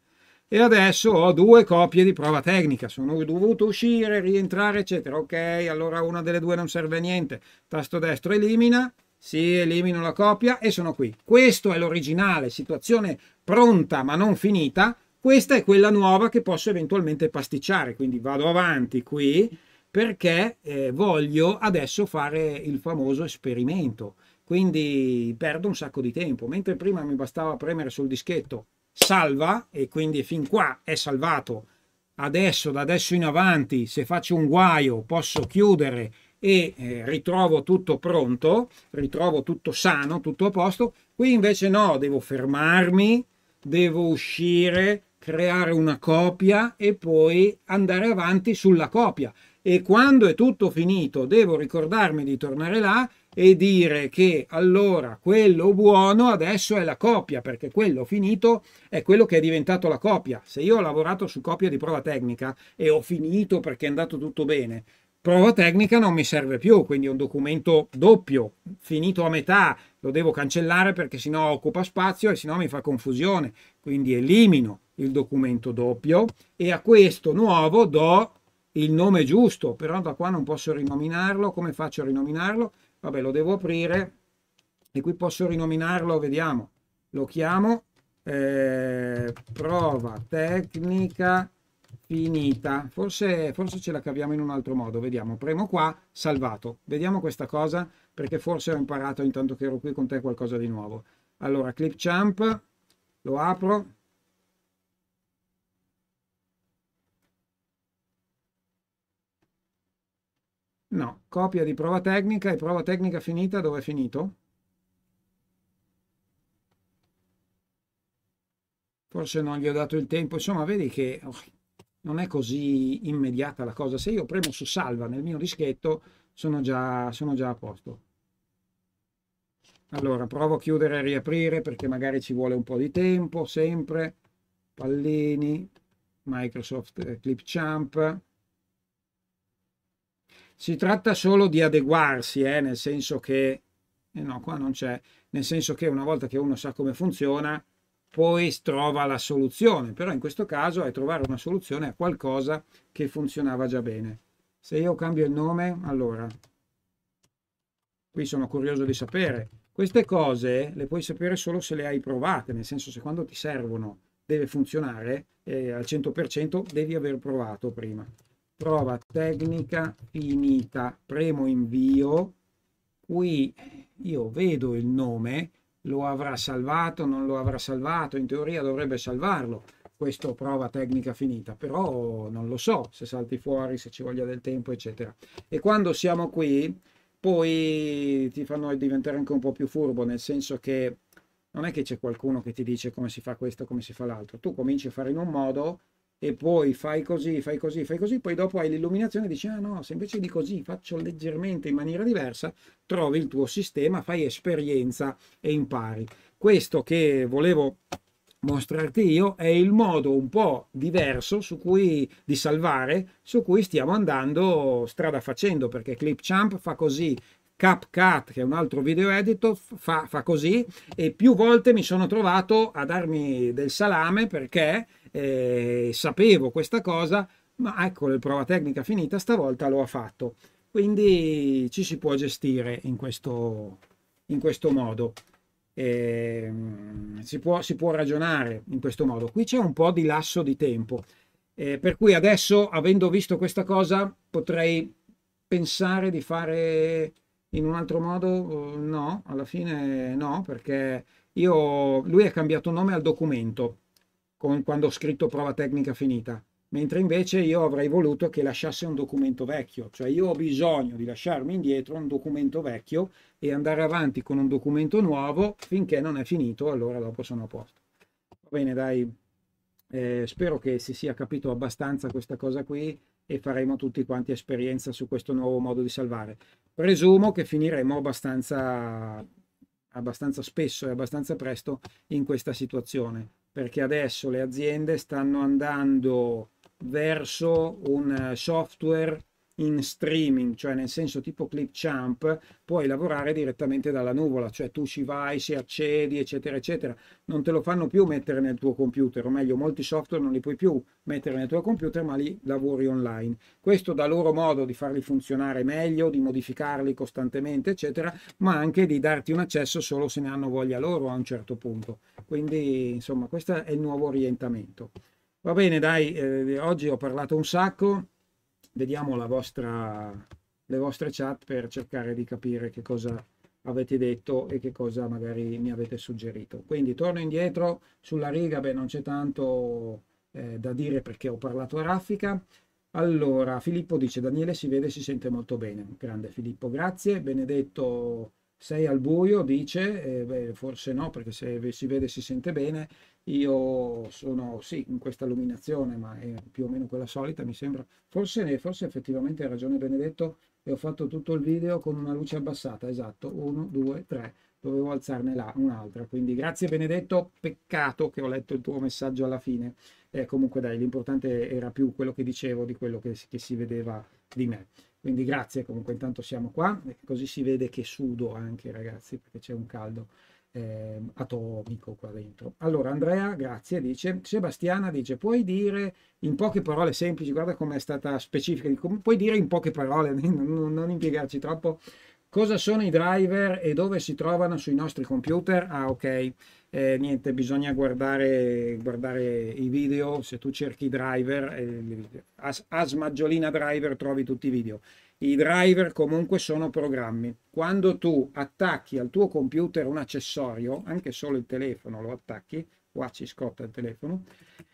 E adesso ho due copie di prova tecnica, sono dovuto uscire, rientrare, eccetera. Ok, allora una delle due non serve a niente. Tasto destro elimina, sì, elimino la copia e sono qui. Questo è l'originale, situazione pronta ma non finita, questa è quella nuova che posso eventualmente pasticciare, quindi vado avanti qui perché eh, voglio adesso fare il famoso esperimento, quindi perdo un sacco di tempo, mentre prima mi bastava premere sul dischetto salva e quindi fin qua è salvato, adesso da adesso in avanti se faccio un guaio posso chiudere e eh, ritrovo tutto pronto, ritrovo tutto sano, tutto a posto, qui invece no, devo fermarmi, devo uscire, creare una copia e poi andare avanti sulla copia. E quando è tutto finito devo ricordarmi di tornare là e dire che allora quello buono adesso è la copia, perché quello finito è quello che è diventato la copia. Se io ho lavorato su copia di prova tecnica e ho finito perché è andato tutto bene, prova tecnica non mi serve più, quindi è un documento doppio, finito a metà, lo devo cancellare perché sennò occupa spazio e sennò mi fa confusione, quindi elimino il documento doppio e a questo nuovo do il nome giusto, però da qua non posso rinominarlo, come faccio a rinominarlo? Vabbè, lo devo aprire e qui posso rinominarlo, vediamo, lo chiamo eh, prova tecnica finita, forse, forse ce la caviamo in un altro modo, vediamo, premo qua, salvato, vediamo questa cosa perché forse ho imparato intanto che ero qui con te qualcosa di nuovo. Allora, clip champ lo apro, No, copia di prova tecnica e prova tecnica finita dove è finito? Forse non gli ho dato il tempo, insomma vedi che oh, non è così immediata la cosa. Se io premo su salva nel mio dischetto sono già, sono già a posto. Allora, provo a chiudere e riaprire perché magari ci vuole un po' di tempo, sempre. Pallini, Microsoft eh, Clip Champ. Si tratta solo di adeguarsi, eh, nel senso che, eh no, qua non c'è, nel senso che una volta che uno sa come funziona, poi trova la soluzione, però in questo caso è trovare una soluzione a qualcosa che funzionava già bene. Se io cambio il nome, allora, qui sono curioso di sapere, queste cose le puoi sapere solo se le hai provate, nel senso se quando ti servono deve funzionare eh, al 100% devi aver provato prima prova tecnica finita premo invio qui io vedo il nome lo avrà salvato non lo avrà salvato in teoria dovrebbe salvarlo questo prova tecnica finita, però non lo so se salti fuori, se ci voglia del tempo, eccetera. E quando siamo qui, poi ti fanno diventare anche un po' più furbo, nel senso che non è che c'è qualcuno che ti dice come si fa questo, come si fa l'altro. Tu cominci a fare in un modo, e poi fai così, fai così, fai così, poi dopo hai l'illuminazione e dici, ah no, se invece di così faccio leggermente in maniera diversa, trovi il tuo sistema, fai esperienza e impari. Questo che volevo mostrarti io è il modo un po' diverso su cui di salvare, su cui stiamo andando strada facendo, perché Clipchamp fa così, CapCut, che è un altro video editor, fa, fa così, e più volte mi sono trovato a darmi del salame perché eh, sapevo questa cosa, ma ecco, la prova tecnica finita, stavolta lo ha fatto. Quindi ci si può gestire in questo, in questo modo. Eh, si, può, si, può, ragionare in questo modo. Qui c'è un po' di lasso di tempo, eh, per cui adesso, avendo visto questa cosa, potrei pensare di fare in un altro modo? No, alla fine no, perché io, lui ha cambiato nome al documento con, quando ho scritto prova tecnica finita, mentre invece io avrei voluto che lasciasse un documento vecchio, cioè io ho bisogno di lasciarmi indietro un documento vecchio e andare avanti con un documento nuovo finché non è finito, allora dopo sono a posto. Va bene, dai, eh, spero che si sia capito abbastanza questa cosa qui e faremo tutti quanti esperienza su questo nuovo modo di salvare. Presumo che finiremo abbastanza abbastanza spesso e abbastanza presto in questa situazione perché adesso le aziende stanno andando verso un eh, software in streaming, cioè nel senso tipo Clipchamp, puoi lavorare direttamente dalla nuvola, cioè tu ci vai, si accedi, eccetera, eccetera. Non te lo fanno più mettere nel tuo computer, o meglio, molti software non li puoi più mettere nel tuo computer, ma li lavori online. Questo da loro modo di farli funzionare meglio, di modificarli costantemente, eccetera, ma anche di darti un accesso solo se ne hanno voglia loro a un certo punto. Quindi, insomma, questo è il nuovo orientamento. Va bene, dai, eh, oggi ho parlato un sacco vediamo la vostra, le vostre chat per cercare di capire che cosa avete detto e che cosa magari mi avete suggerito. Quindi torno indietro, sulla riga beh, non c'è tanto eh, da dire perché ho parlato a raffica. Allora, Filippo dice Daniele si vede e si sente molto bene. Grande Filippo, grazie. Benedetto sei al buio, dice, eh, beh, forse no, perché se si vede si sente bene, io sono sì in questa illuminazione, ma è più o meno quella solita, mi sembra. Forse, forse effettivamente hai ragione Benedetto e ho fatto tutto il video con una luce abbassata, esatto, 1, 2, 3, dovevo alzarne là un'altra, quindi grazie Benedetto, peccato che ho letto il tuo messaggio alla fine. Eh, comunque dai, l'importante era più quello che dicevo di quello che, che si vedeva di me. Quindi grazie, comunque intanto siamo qua, così si vede che sudo anche ragazzi, perché c'è un caldo eh, atomico qua dentro. Allora Andrea, grazie, dice, Sebastiana dice, puoi dire in poche parole semplici, guarda com'è stata specifica, puoi dire in poche parole, [LAUGHS] non, non impiegarci troppo, Cosa sono i driver e dove si trovano sui nostri computer? Ah ok, eh, niente, bisogna guardare, guardare, i video, se tu cerchi driver, eh, a, a smaggiolina driver trovi tutti i video. I driver comunque sono programmi. Quando tu attacchi al tuo computer un accessorio, anche solo il telefono lo attacchi, qua ci scotta il telefono,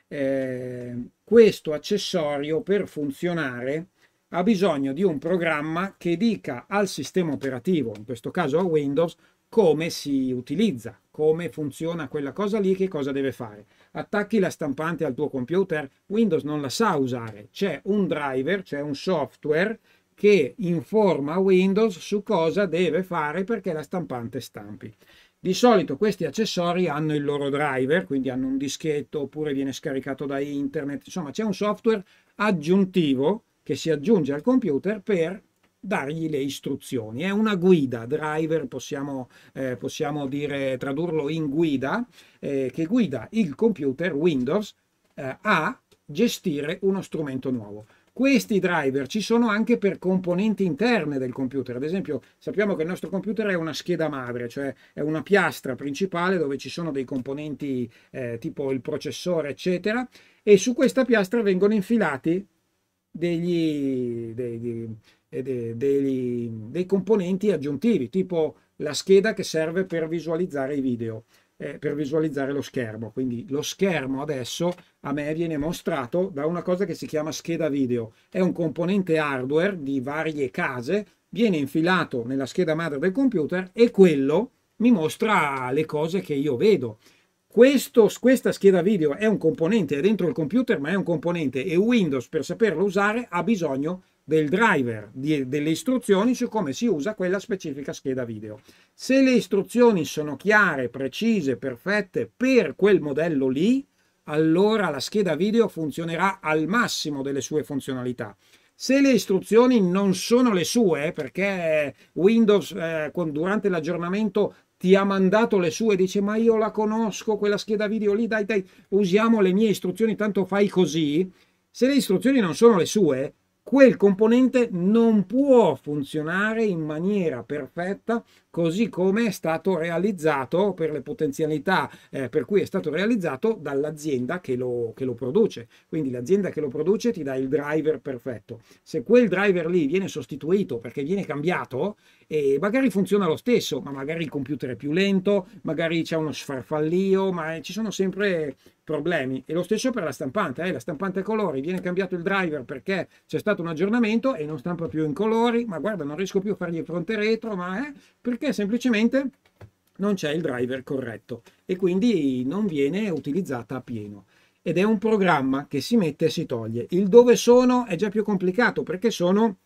eh, questo accessorio per funzionare ha bisogno di un programma che dica al sistema operativo, in questo caso a Windows, come si utilizza, come funziona quella cosa lì, che cosa deve fare. Attacchi la stampante al tuo computer, Windows non la sa usare, c'è un driver, c'è un software che informa Windows su cosa deve fare perché la stampante stampi. Di solito questi accessori hanno il loro driver, quindi hanno un dischetto oppure viene scaricato da internet, insomma c'è un software aggiuntivo che si aggiunge al computer per dargli le istruzioni. È una guida, driver possiamo, eh, possiamo dire, tradurlo in guida, eh, che guida il computer Windows eh, a gestire uno strumento nuovo. Questi driver ci sono anche per componenti interne del computer, ad esempio sappiamo che il nostro computer è una scheda madre, cioè è una piastra principale dove ci sono dei componenti eh, tipo il processore eccetera e su questa piastra vengono infilati degli, degli, eh, degli, dei componenti aggiuntivi, tipo la scheda che serve per visualizzare i video, eh, per visualizzare lo schermo. Quindi lo schermo adesso a me viene mostrato da una cosa che si chiama scheda video. È un componente hardware di varie case, viene infilato nella scheda madre del computer e quello mi mostra le cose che io vedo. Questo, questa scheda video è un componente, è dentro il computer, ma è un componente e Windows per saperlo usare ha bisogno del driver, di, delle istruzioni su come si usa quella specifica scheda video. Se le istruzioni sono chiare, precise, perfette per quel modello lì, allora la scheda video funzionerà al massimo delle sue funzionalità. Se le istruzioni non sono le sue, perché Windows eh, durante l'aggiornamento ti ha mandato le sue, dice ma io la conosco, quella scheda video lì, dai, dai, usiamo le mie istruzioni, tanto fai così, se le istruzioni non sono le sue, quel componente non può funzionare in maniera perfetta così come è stato realizzato per le potenzialità eh, per cui è stato realizzato dall'azienda che che lo produce. Quindi l'azienda che lo produce ti dà il driver perfetto. Se quel driver lì viene sostituito perché viene cambiato, e magari funziona lo stesso, ma magari il computer è più lento, magari c'è uno sfarfallio, ma eh, ci sono sempre problemi. E lo stesso per la stampante, eh? la stampante a colori, viene cambiato il driver perché c'è stato un aggiornamento e non stampa più in colori, ma guarda non riesco più a fargli fronte retro, ma eh? perché semplicemente non c'è il driver corretto e quindi non viene utilizzata a pieno ed è un programma che si mette e si toglie. Il dove sono è già più complicato perché sono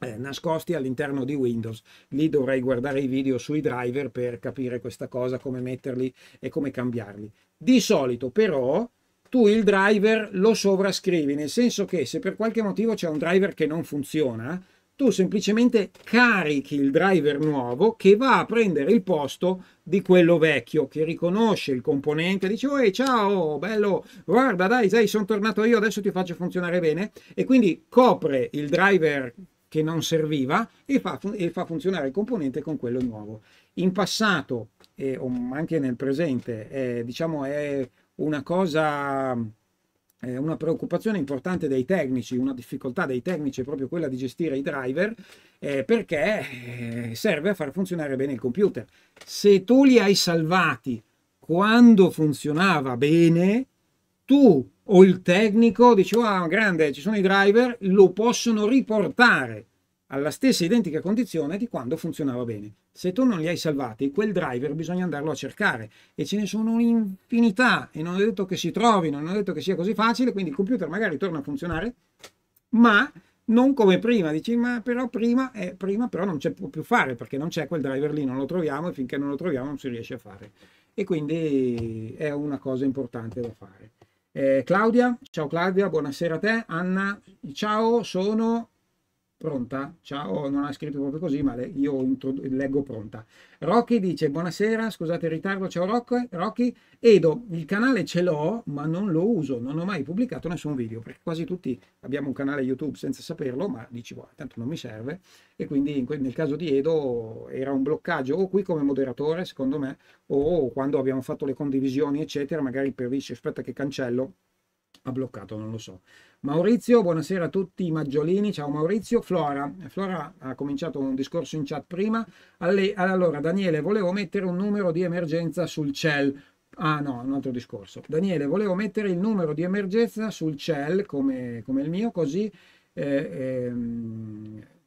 eh, nascosti all'interno di Windows. Lì dovrei guardare i video sui driver per capire questa cosa, come metterli e come cambiarli. Di solito però tu il driver lo sovrascrivi, nel senso che se per qualche motivo c'è un driver che non funziona, tu semplicemente carichi il driver nuovo che va a prendere il posto di quello vecchio che riconosce il componente, dice oh ciao bello, guarda dai, sei sono tornato io, adesso ti faccio funzionare bene e quindi copre il driver che non serviva e fa, e fa funzionare il componente con quello nuovo. In passato, e anche nel presente, è, diciamo, è una cosa una preoccupazione importante dei tecnici, una difficoltà dei tecnici è proprio quella di gestire i driver eh, perché eh, serve a far funzionare bene il computer. Se tu li hai salvati quando funzionava bene, tu o il tecnico dici, wow, grande, ci sono i driver, lo possono riportare alla stessa identica condizione di quando funzionava bene. Se tu non li hai salvati, quel driver bisogna andarlo a cercare e ce ne sono un'infinità e non è detto che si trovino, non è detto che sia così facile, quindi il computer magari torna a funzionare, ma non come prima, dici ma però prima, è eh, prima però non c'è più fare perché non c'è quel driver lì, non lo troviamo e finché non lo troviamo non si riesce a fare. E quindi è una cosa importante da fare. Eh, Claudia, ciao Claudia, buonasera a te. Anna, ciao, sono pronta? Ciao, non ha scritto proprio così, ma le, io leggo pronta. Rocky dice, buonasera, scusate il ritardo, ciao Rocky, Rocky. Edo, il canale ce l'ho, ma non lo uso, non ho mai pubblicato nessun video, perché quasi tutti abbiamo un canale YouTube senza saperlo, ma dici, boh, tanto non mi serve. E quindi nel caso di Edo era un bloccaggio o qui come moderatore, secondo me, o quando abbiamo fatto le condivisioni, eccetera, magari per vice, aspetta che cancello ha bloccato, non lo so. Maurizio, buonasera a tutti i maggiolini, ciao Maurizio. Flora, Flora ha cominciato un discorso in chat prima. allora, Daniele, volevo mettere un numero di emergenza sul CEL. Ah no, un altro discorso. Daniele, volevo mettere il numero di emergenza sul CEL come, come il mio, così eh, eh,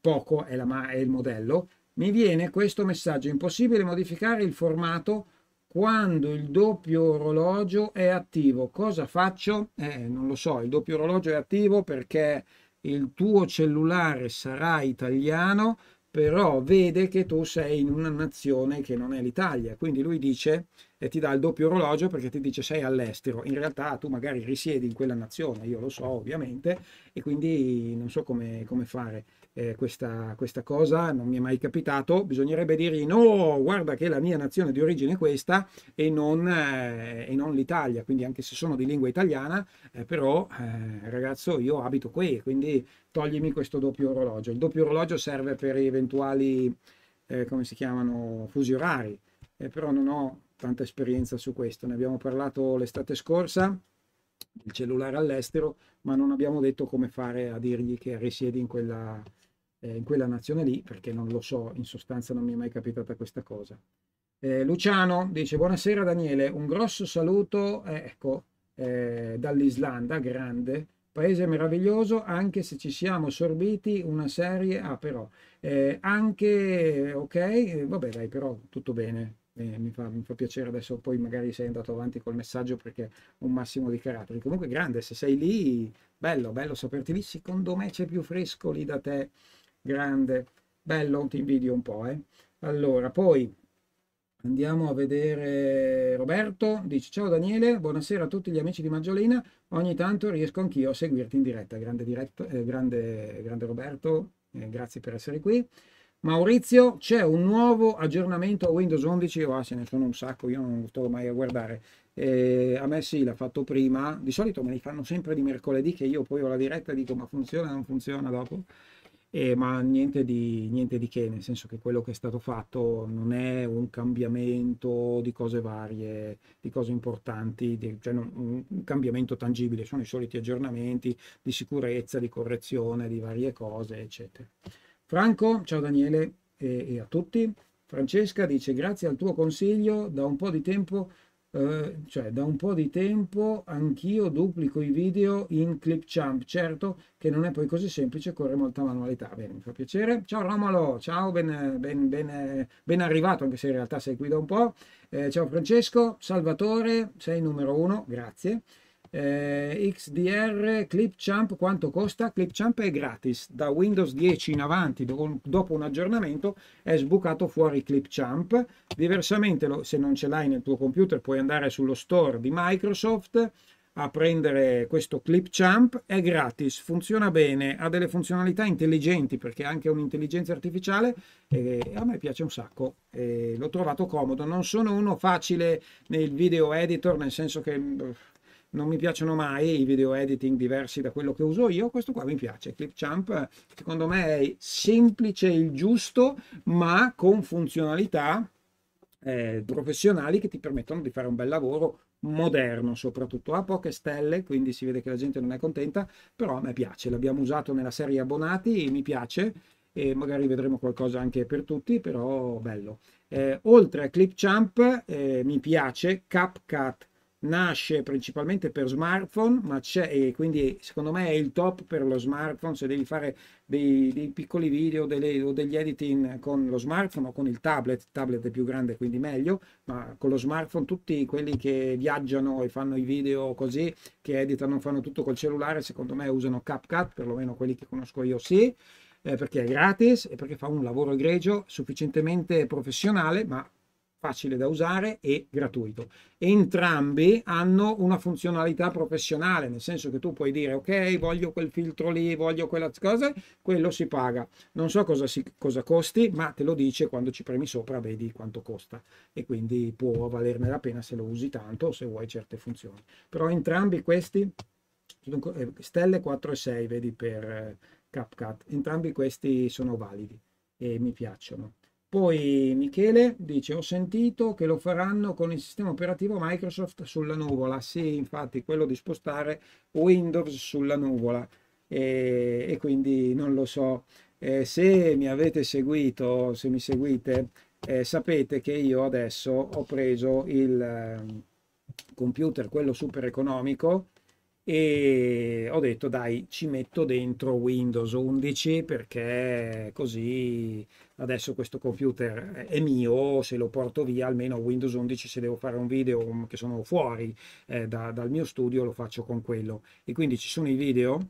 poco è, la, è il modello. Mi viene questo messaggio, impossibile modificare il formato quando il doppio orologio è attivo. Cosa faccio? Eh, non lo so, il doppio orologio è attivo perché il tuo cellulare sarà italiano, però vede che tu sei in una nazione che non è l'Italia. Quindi lui dice e ti dà il doppio orologio perché ti dice sei all'estero. In realtà tu magari risiedi in quella nazione, io lo so ovviamente, e quindi non so come, come fare eh, questa, questa, cosa, non mi è mai capitato, bisognerebbe dire no, guarda che la mia nazione di origine è questa e non, eh, non l'Italia, quindi anche se sono di lingua italiana, eh, però eh, ragazzo io abito qui, quindi toglimi questo doppio orologio. Il doppio orologio serve per eventuali, eh, come si chiamano, fusi orari, eh, però non ho tanta esperienza su questo, ne abbiamo parlato l'estate scorsa il cellulare all'estero, ma non abbiamo detto come fare a dirgli che risiedi in quella eh, in quella nazione lì, perché non lo so, in sostanza non mi è mai capitata questa cosa. Eh, Luciano dice buonasera Daniele, un grosso saluto eh, ecco, eh, dall'Islanda, grande, paese meraviglioso, anche se ci siamo sorbiti una serie ah, però eh, anche, ok, vabbè dai, però tutto bene, eh, mi, fa, mi, fa, piacere adesso poi magari sei andato avanti col messaggio perché un massimo di caratteri comunque grande se sei lì bello bello saperti lì secondo me c'è più fresco lì da te grande, bello, ti invidio un po', eh. Allora, poi Andiamo a vedere Roberto, dice ciao Daniele, buonasera a tutti gli amici di Maggiolina, ogni tanto riesco anch'io a seguirti in diretta, grande, diretto, eh, grande, grande Roberto, eh, grazie per essere qui. Maurizio, c'è un nuovo aggiornamento a Windows 11, o oh, se ne sono un sacco, io non sto mai a guardare, eh, a me sì, l'ha fatto prima, di solito me li fanno sempre di mercoledì che io poi ho la diretta e dico ma funziona non funziona dopo eh, ma niente di, niente di che, nel senso che quello che è stato fatto non è un cambiamento di cose varie, di cose importanti, di, cioè non, un cambiamento tangibile, sono i soliti aggiornamenti di sicurezza, di correzione, di varie cose, eccetera. Franco, ciao Daniele e, e a tutti. Francesca dice grazie al tuo consiglio, da un po' di tempo eh, cioè da un po' di tempo anch'io duplico i video in Clipchamp, certo che non è poi così semplice, occorre molta manualità, bene, mi fa piacere. Ciao Romolo, ciao, ben, ben, ben, ben arrivato, anche se in realtà sei qui da un po'. Eh, ciao Francesco, Salvatore, sei numero uno, grazie eh, XDR Clipchamp quanto costa? Clipchamp è gratis, da Windows 10 in avanti dopo un aggiornamento è sbucato fuori Clipchamp, diversamente se non ce l'hai nel tuo computer puoi andare sullo store di Microsoft a prendere questo Clipchamp, è gratis, funziona bene, ha delle funzionalità intelligenti perché ha anche un'intelligenza artificiale e a me piace un sacco, l'ho trovato comodo, non sono uno facile nel video editor nel senso che mm, non mi piacciono mai i video editing diversi da quello che uso io, questo qua mi piace. Clipchamp eh, secondo me è semplice il giusto, ma con funzionalità eh, professionali che ti permettono di fare un bel lavoro moderno soprattutto ha poche stelle quindi si vede che la gente non è contenta però a me piace l'abbiamo usato nella serie abbonati e mi piace e magari vedremo qualcosa anche per tutti però bello eh, oltre a Clipchamp eh, mi piace CapCut nasce principalmente per smartphone, ma c'è, e quindi secondo me è il top per lo smartphone, se devi fare dei, dei piccoli video delle, o degli editing con lo smartphone o con il tablet, il tablet è più grande quindi meglio, ma con lo smartphone tutti quelli che viaggiano e fanno i video così, che editano, fanno tutto col cellulare, secondo me usano CapCut, perlomeno quelli che conosco io sì, eh, perché è gratis e perché fa un lavoro egregio, sufficientemente professionale, ma facile da usare e gratuito. Entrambi hanno una funzionalità professionale, nel senso che tu puoi dire ok, voglio quel filtro lì, voglio quella cosa, quello si paga. Non so cosa, si, cosa costi, ma te lo dice quando ci premi sopra, vedi quanto costa e quindi può valerne la pena se lo usi tanto o se vuoi certe funzioni. Però entrambi questi, eh, stelle 4 e 6, vedi per eh, CapCut, entrambi questi sono validi e mi piacciono. Poi Michele dice ho sentito che lo faranno con il sistema operativo Microsoft sulla nuvola. Sì, infatti quello di spostare Windows sulla nuvola e, e quindi non lo so. Eh, se mi avete seguito, se mi seguite, eh, sapete che io adesso ho preso il ehm, computer, quello super economico, e ho detto dai ci metto dentro Windows 11 perché così adesso questo computer è mio se lo porto via almeno Windows 11 se devo fare un video che sono fuori eh, da, dal mio studio lo faccio con quello e quindi ci sono i video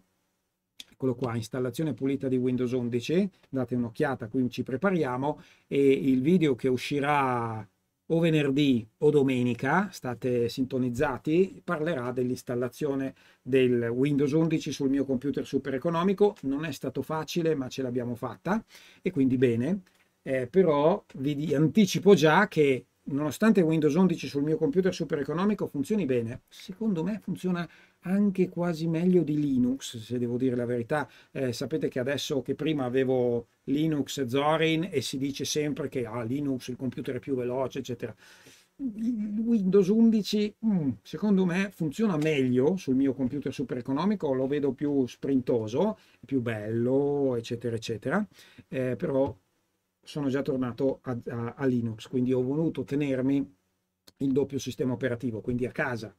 eccolo qua, installazione pulita di Windows 11, date un'occhiata, qui ci prepariamo e il video che uscirà o venerdì o domenica, state sintonizzati, parlerà dell'installazione del Windows 11 sul mio computer super economico. Non è stato facile, ma ce l'abbiamo fatta e quindi bene. Eh, però vi anticipo già che nonostante Windows 11 sul mio computer super economico funzioni bene, secondo me funziona anche quasi meglio di Linux, se devo dire la verità. Eh, sapete che adesso che prima avevo Linux Zorin e si dice sempre che ah, Linux il computer è più veloce, eccetera. Windows 11 mm, secondo me funziona meglio sul mio computer super economico, lo vedo più sprintoso, più bello, eccetera, eccetera, eh, però sono già tornato a, a, a Linux, quindi ho voluto tenermi il doppio sistema operativo, quindi a casa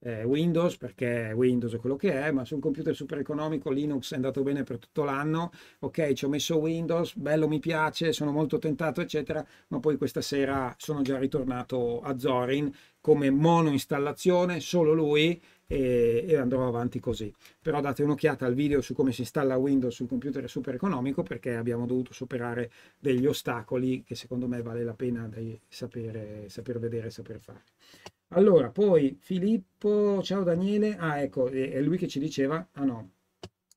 eh, Windows, perché Windows è quello che è, ma su un computer super economico Linux è andato bene per tutto l'anno, ok, ci ho messo Windows, bello mi piace, sono molto tentato, eccetera, ma poi questa sera sono già ritornato a Zorin come mono installazione, solo lui, e, e andrò avanti così. Però date un'occhiata al video su come si installa Windows sul computer super economico perché abbiamo dovuto superare degli ostacoli che secondo me vale la pena di sapere, saper vedere e saper fare. Allora, poi Filippo, ciao Daniele, ah ecco, è lui che ci diceva, ah no,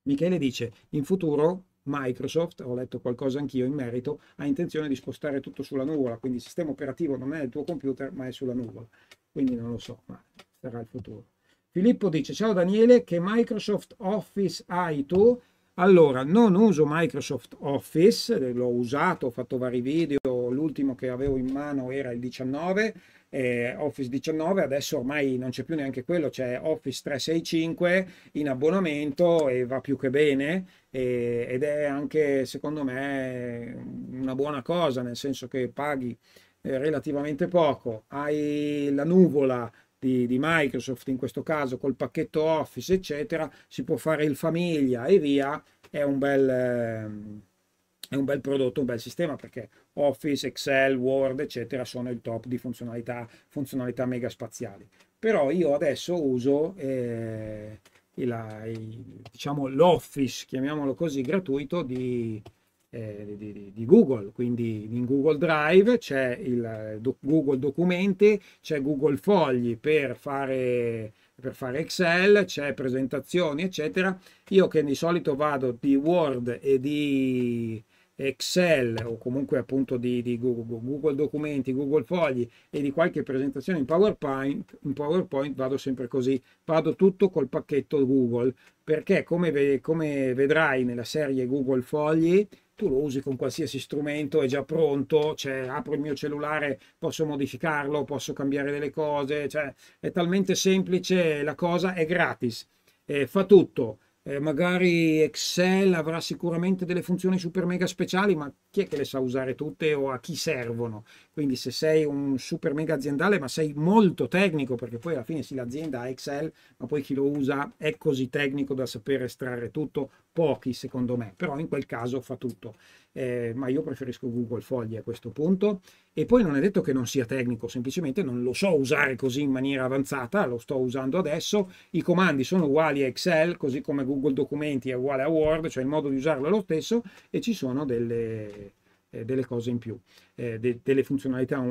Michele dice, in futuro Microsoft, ho letto qualcosa anch'io in merito, ha intenzione di spostare tutto sulla nuvola, quindi il sistema operativo non è il tuo computer ma è sulla nuvola, quindi non lo so, ma sarà il futuro. Filippo dice ciao Daniele che Microsoft Office hai tu? Allora, non uso Microsoft Office, eh, l'ho usato, ho fatto vari video, l'ultimo che avevo in mano era il 19, eh, Office 19, adesso ormai non c'è più neanche quello, c'è Office 365 in abbonamento e va più che bene eh, ed è anche secondo me una buona cosa, nel senso che paghi eh, relativamente poco, hai la nuvola di, di Microsoft in questo caso col pacchetto Office eccetera si può fare il famiglia e via è un bel ehm, è un bel prodotto, un bel sistema perché Office, Excel, Word, eccetera, sono il top di funzionalità, funzionalità mega spaziali. Però io adesso uso eh, il, diciamo, l'Office, chiamiamolo così, gratuito di, eh, di, di, Google, quindi in Google Drive c'è il eh, do, Google Documenti, c'è Google Fogli per fare, per fare Excel, c'è presentazioni, eccetera. Io che di solito vado di Word e di Excel o comunque appunto di, di Google, Google, Documenti, Google Fogli e di qualche presentazione in PowerPoint, in PowerPoint vado sempre così, vado tutto col pacchetto Google perché come, come vedrai nella serie Google Fogli tu lo usi con qualsiasi strumento, è già pronto, cioè, apro il mio cellulare, posso modificarlo, posso cambiare delle cose, cioè, è talmente semplice la cosa, è gratis, eh, fa tutto. Eh, magari Excel avrà sicuramente delle funzioni super mega speciali, ma chi è che le sa usare tutte o a chi servono? Quindi se sei un super mega aziendale, ma sei molto tecnico, perché poi alla fine sì, l'azienda ha Excel, ma poi chi lo usa è così tecnico da sapere estrarre tutto, pochi secondo me, però in quel caso fa tutto eh, ma io preferisco Google Foglie a questo punto. E poi non è detto che non sia tecnico, semplicemente non lo so usare così in maniera avanzata, lo sto usando adesso. I comandi sono uguali a Excel, così come Google Documenti è uguale a Word, cioè il modo di usarlo è lo stesso, e ci sono delle, eh, delle cose in più, eh, de- delle funzionalità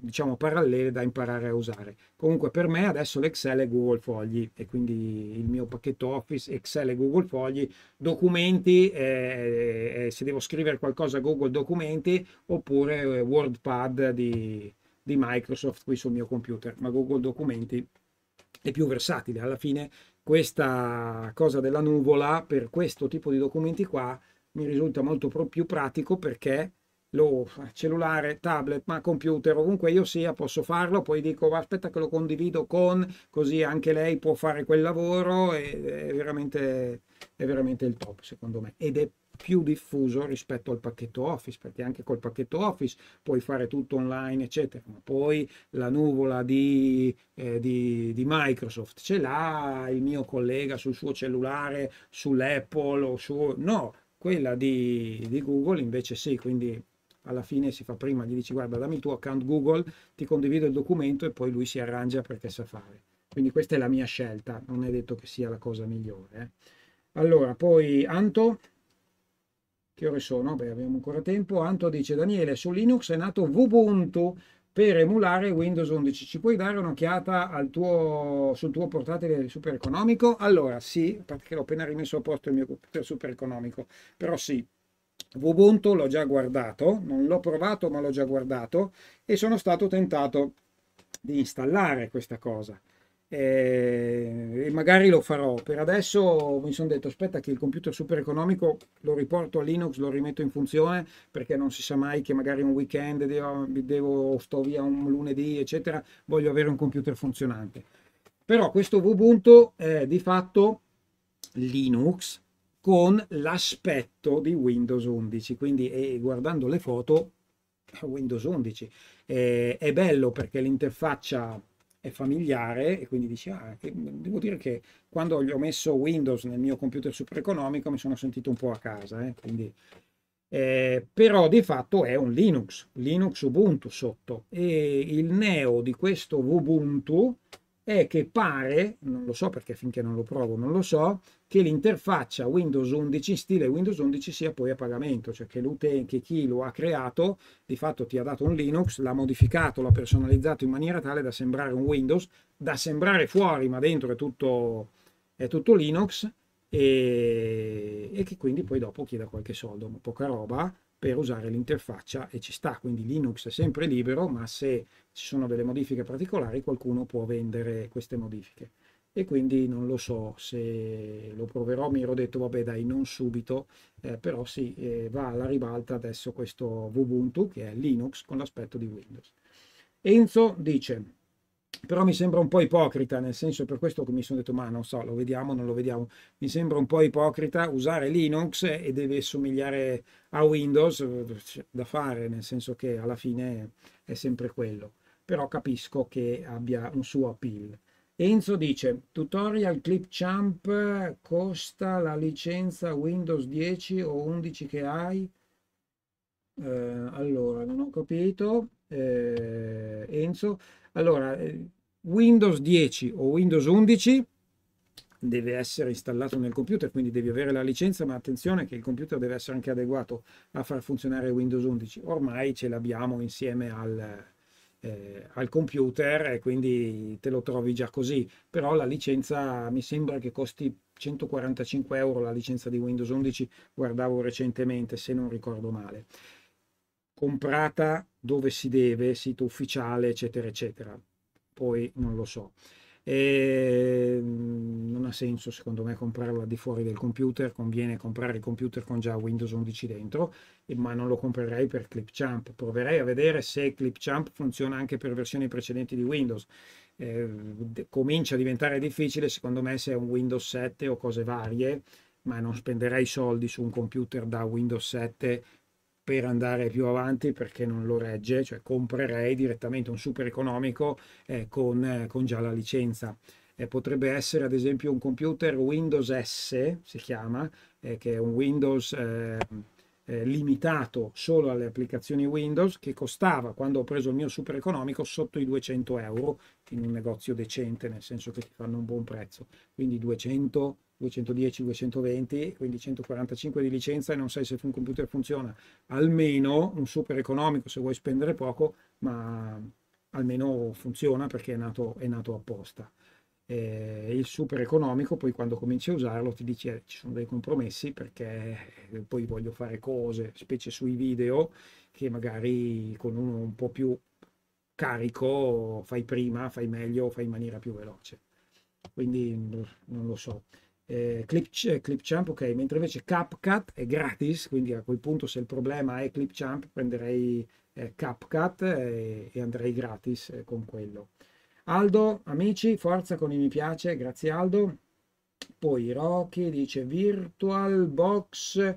diciamo parallele da imparare a usare. Comunque per me adesso l'Excel è Google Fogli e quindi il mio pacchetto Office, Excel e Google Fogli, documenti, eh, eh se devo scrivere qualcosa Google Documenti oppure eh, WordPad di, di Microsoft qui sul mio computer, ma Google Documenti è più versatile. Alla fine questa cosa della nuvola per questo tipo di documenti qua mi risulta molto più pratico perché lo, cellulare, tablet, ma computer, ovunque io sia, posso farlo, poi dico aspetta che lo condivido con, così anche lei può fare quel lavoro, è veramente, è veramente il top secondo me. Ed è più diffuso rispetto al pacchetto Office, perché anche col pacchetto Office puoi fare tutto online, eccetera, ma poi la nuvola di, eh, di, di Microsoft ce l'ha il mio collega sul suo cellulare, sull'Apple o su... No, quella di, di Google invece sì, quindi alla fine si fa prima, gli dici guarda dammi il tuo account Google, ti condivido il documento e poi lui si arrangia perché sa fare. Quindi questa è la mia scelta, non è detto che sia la cosa migliore. Eh. Allora, poi Anto, che ore sono? Beh, abbiamo ancora tempo. Anto dice Daniele, su Linux è nato Ubuntu per emulare Windows 11. Ci puoi dare un'occhiata tuo, sul tuo portatile super economico? Allora, sì, perché l'ho appena rimesso a posto il mio computer super economico, però sì, Ubuntu l'ho già guardato, non l'ho provato ma l'ho già guardato e sono stato tentato di installare questa cosa eh, e magari lo farò. Per adesso mi sono detto aspetta che il computer super economico lo riporto a Linux, lo rimetto in funzione perché non si sa mai che magari un weekend devo, devo sto via un lunedì eccetera, voglio avere un computer funzionante. Però questo Ubuntu è di fatto Linux con l'aspetto di Windows 11. Quindi eh, guardando le foto, Windows 11 eh, è bello perché l'interfaccia è familiare e quindi dici, ah, che, devo dire che quando gli ho messo Windows nel mio computer super economico mi sono sentito un po' a casa. Eh, quindi, eh, però di fatto è un Linux, Linux Ubuntu sotto e il neo di questo Ubuntu è che pare, non lo so perché finché non lo provo non lo so, che l'interfaccia Windows 11 stile Windows 11 sia poi a pagamento, cioè che, che chi lo ha creato di fatto ti ha dato un Linux, l'ha modificato, l'ha personalizzato in maniera tale da sembrare un Windows, da sembrare fuori ma dentro è tutto, è tutto Linux e, e che quindi poi dopo chieda qualche soldo, ma poca roba, per usare l'interfaccia e ci sta, quindi Linux è sempre libero, ma se ci sono delle modifiche particolari qualcuno può vendere queste modifiche. E quindi non lo so se lo proverò, mi ero detto vabbè dai non subito, eh, però sì, eh, va alla ribalta adesso questo Ubuntu che è Linux con l'aspetto di Windows. Enzo dice però mi sembra un po' ipocrita, nel senso per questo che mi sono detto ma non so, lo vediamo, non lo vediamo, mi sembra un po' ipocrita usare Linux e deve somigliare a Windows eh, cioè, da fare, nel senso che alla fine è sempre quello, però capisco che abbia un suo appeal. Enzo dice, tutorial Clipchamp costa la licenza Windows 10 o 11 che hai? Eh, allora, non ho capito, eh, Enzo. Allora, eh, Windows 10 o Windows 11 deve essere installato nel computer, quindi devi avere la licenza, ma attenzione che il computer deve essere anche adeguato a far funzionare Windows 11. Ormai ce l'abbiamo insieme al, eh, al computer e quindi te lo trovi già così, però la licenza mi sembra che costi 145 euro la licenza di Windows 11, guardavo recentemente se non ricordo male comprata dove si deve, sito ufficiale, eccetera, eccetera. Poi non lo so. E ehm, non ha senso secondo me comprarla di fuori del computer, conviene comprare il computer con già Windows 11 dentro, ma non lo comprerei per Clipchamp. Proverei a vedere se Clipchamp funziona anche per versioni precedenti di Windows. Eh, comincia a diventare difficile secondo me se è un Windows 7 o cose varie, ma non spenderei soldi su un computer da Windows 7 per andare più avanti perché non lo regge, cioè comprerei direttamente un super economico eh, con, eh, con, già la licenza. Eh, potrebbe essere ad esempio un computer Windows S, si chiama, eh, che è un Windows eh, eh, limitato solo alle applicazioni Windows, che costava quando ho preso il mio super economico sotto i 200 euro in un negozio decente, nel senso che ti fanno un buon prezzo, quindi 200 euro 210, 220, quindi 145 di licenza e non sai se un computer funziona. Almeno un super economico se vuoi spendere poco, ma almeno funziona perché è nato, è nato apposta. Eh, il super economico poi quando cominci a usarlo ti dice eh, ci sono dei compromessi perché poi voglio fare cose, specie sui video, che magari con uno un po' più carico fai prima, fai meglio, fai in maniera più veloce. Quindi non lo so eh, Clip, eh, Clipchamp, ok, mentre invece CapCut è gratis, quindi a quel punto se il problema è Clipchamp prenderei eh, CapCut e, eh, e, andrei gratis eh, con quello. Aldo, amici, forza con i mi piace, grazie Aldo. Poi Rocky dice VirtualBox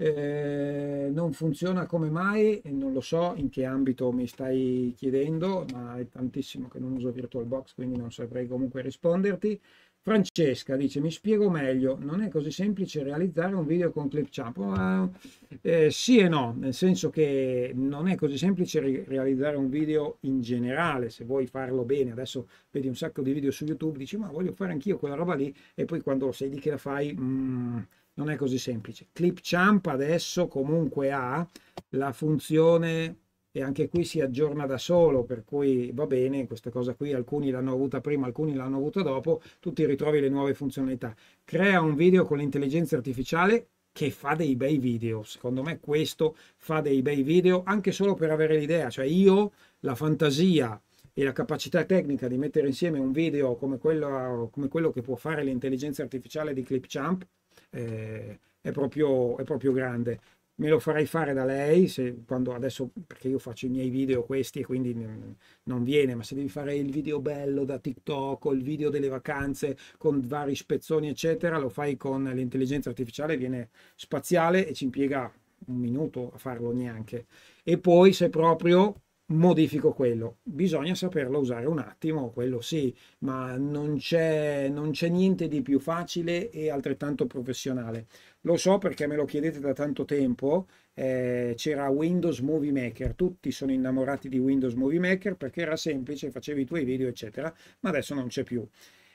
eh, non funziona come mai, non lo so in che ambito mi stai chiedendo, ma è tantissimo che non uso VirtualBox, quindi non saprei comunque risponderti. Francesca dice mi spiego meglio, non è così semplice realizzare un video con Clipchamp? Eh, sì e no, nel senso che non è così semplice re realizzare un video in generale, se vuoi farlo bene, adesso vedi un sacco di video su YouTube, dici ma voglio fare anch'io quella roba lì e poi quando sei lì che la fai mm, non è così semplice. Clipchamp adesso comunque ha la funzione e anche qui si aggiorna da solo, per cui va bene, questa cosa qui alcuni l'hanno avuta prima, alcuni l'hanno avuta dopo, tu ti ritrovi le nuove funzionalità. Crea un video con l'intelligenza artificiale che fa dei bei video, secondo me questo fa dei bei video anche solo per avere l'idea, cioè io la fantasia e la capacità tecnica di mettere insieme un video come quello, come quello che può fare l'intelligenza artificiale di Clipchamp eh, è, proprio, è proprio grande me lo farei fare da lei, se, quando adesso, perché io faccio i miei video questi e quindi non viene, ma se devi fare il video bello da TikTok o il video delle vacanze con vari spezzoni eccetera, lo fai con l'intelligenza artificiale, viene spaziale e ci impiega un minuto a farlo neanche. E poi se proprio modifico quello. Bisogna saperlo usare un attimo, quello sì, ma non c'è, non c'è niente di più facile e altrettanto professionale. Lo so perché me lo chiedete da tanto tempo, eh, c'era Windows Movie Maker, tutti sono innamorati di Windows Movie Maker perché era semplice, facevi i tuoi video eccetera, ma adesso non c'è più.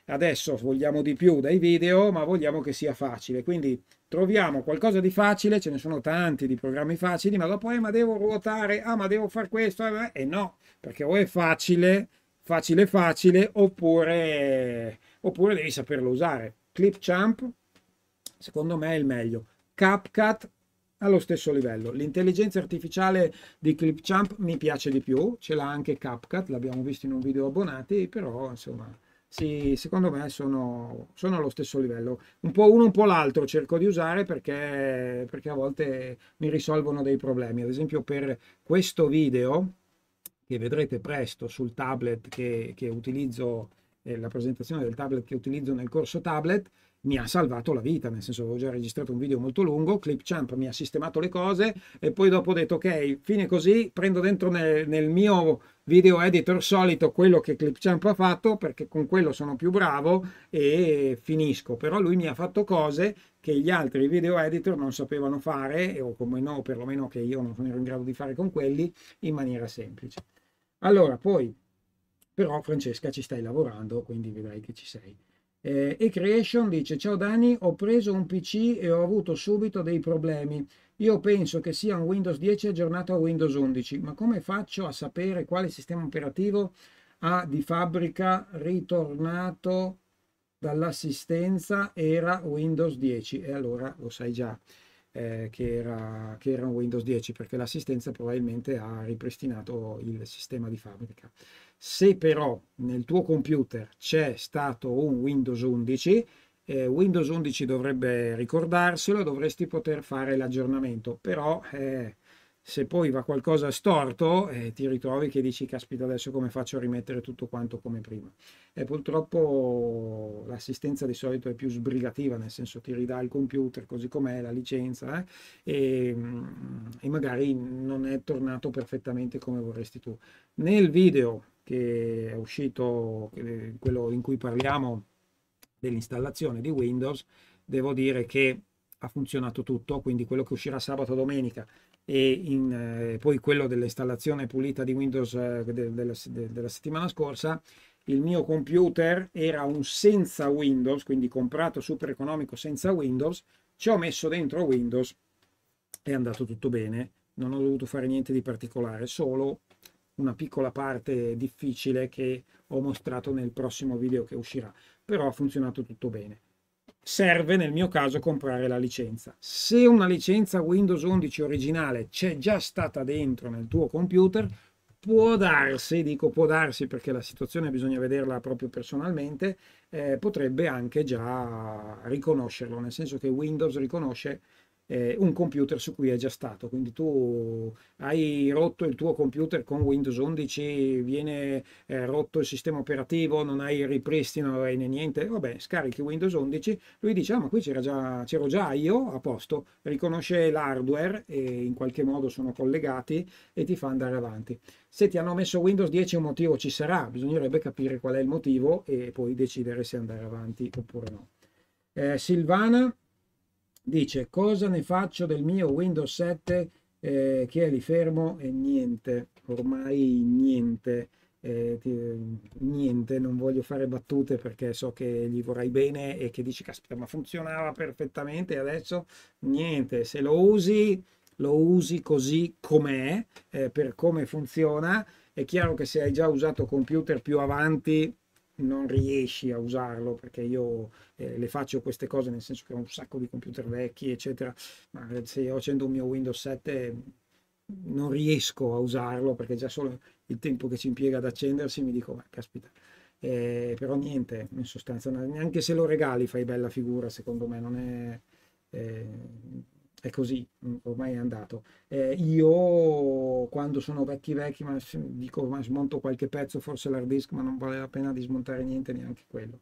Adesso vogliamo di più dai video, ma vogliamo che sia facile, quindi troviamo qualcosa di facile, ce ne sono tanti di programmi facili, ma dopo, eh, ma devo ruotare, ah, ma devo fare questo, eh, e eh, eh, no, perché o è facile, facile, facile, oppure, oppure devi saperlo usare. clip champ secondo me è il meglio. CapCut allo stesso livello. L'intelligenza artificiale di Clipchamp mi piace di più, ce l'ha anche CapCut, l'abbiamo visto in un video abbonati, però insomma, sì, secondo me sono, sono allo stesso livello. Un po' uno, un po' l'altro cerco di usare perché, perché a volte mi risolvono dei problemi. Ad esempio per questo video, che vedrete presto sul tablet che, che utilizzo, eh, la presentazione del tablet che utilizzo nel corso tablet, mi ha salvato la vita, nel senso avevo già registrato un video molto lungo, Clipchamp mi ha sistemato le cose e poi dopo ho detto ok, fine così, prendo dentro nel, nel mio video editor solito quello che Clipchamp ha fatto perché con quello sono più bravo e finisco, però lui mi ha fatto cose che gli altri video editor non sapevano fare o come no, perlomeno che io non ero in grado di fare con quelli in maniera semplice. Allora, poi però Francesca ci stai lavorando, quindi vedrai che ci sei. Eh, e Creation dice ciao Dani ho preso un pc e ho avuto subito dei problemi io penso che sia un Windows 10 aggiornato a Windows 11 ma come faccio a sapere quale sistema operativo ha di fabbrica ritornato dall'assistenza era Windows 10 e allora lo sai già eh, che, era, che era un Windows 10 perché l'assistenza probabilmente ha ripristinato il sistema di fabbrica se però nel tuo computer c'è stato un Windows 11, eh, Windows 11 dovrebbe ricordarselo, dovresti poter fare l'aggiornamento, però eh, se poi va qualcosa storto eh, ti ritrovi che dici caspita adesso come faccio a rimettere tutto quanto come prima e purtroppo l'assistenza di solito è più sbrigativa nel senso ti ridà il computer così com'è la licenza eh, e, mm, e magari non è tornato perfettamente come vorresti tu nel video che è uscito quello in cui parliamo dell'installazione di Windows devo dire che ha funzionato tutto quindi quello che uscirà sabato domenica e in, eh, poi quello dell'installazione pulita di Windows eh, de, de, de, della settimana scorsa, il mio computer era un senza Windows, quindi comprato super economico senza Windows, ci ho messo dentro Windows, è andato tutto bene, non ho dovuto fare niente di particolare, solo una piccola parte difficile che ho mostrato nel prossimo video che uscirà, però ha funzionato tutto bene serve nel mio caso comprare la licenza. Se una licenza Windows 11 originale c'è già stata dentro nel tuo computer, può darsi, dico può darsi perché la situazione bisogna vederla proprio personalmente, eh, potrebbe anche già riconoscerlo, nel senso che Windows riconosce eh, un computer su cui è già stato. Quindi tu hai rotto il tuo computer con Windows 11, viene eh, rotto il sistema operativo, non hai il ripristino, non hai niente. Vabbè, scarichi Windows 11, lui dice: Ah, ma qui c'era già, c'ero già io a posto. Riconosce l'hardware e in qualche modo sono collegati e ti fa andare avanti. Se ti hanno messo Windows 10 un motivo ci sarà, bisognerebbe capire qual è il motivo e poi decidere se andare avanti oppure no. Eh, Silvana dice cosa ne faccio del mio Windows 7 eh, che è lì fermo e niente, ormai niente. Eh, niente, non voglio fare battute perché so che gli vorrai bene e che dici caspita ma funzionava perfettamente adesso niente, se lo usi lo usi così com'è eh, per come funziona è chiaro che se hai già usato computer più avanti non riesci a usarlo perché io eh, le faccio queste cose nel senso che ho un sacco di computer vecchi eccetera ma se io accendo il mio Windows 7 mm, non riesco a usarlo perché già solo il tempo che ci impiega ad accendersi mi dico ma caspita eh, però niente in sostanza neanche se lo regali fai bella figura secondo me non è eh, è così, mm, ormai è andato. Eh, io quando sono vecchi vecchi, ma dico ma smonto qualche pezzo, forse l'hard disk, ma non vale la pena di smontare niente, neanche quello.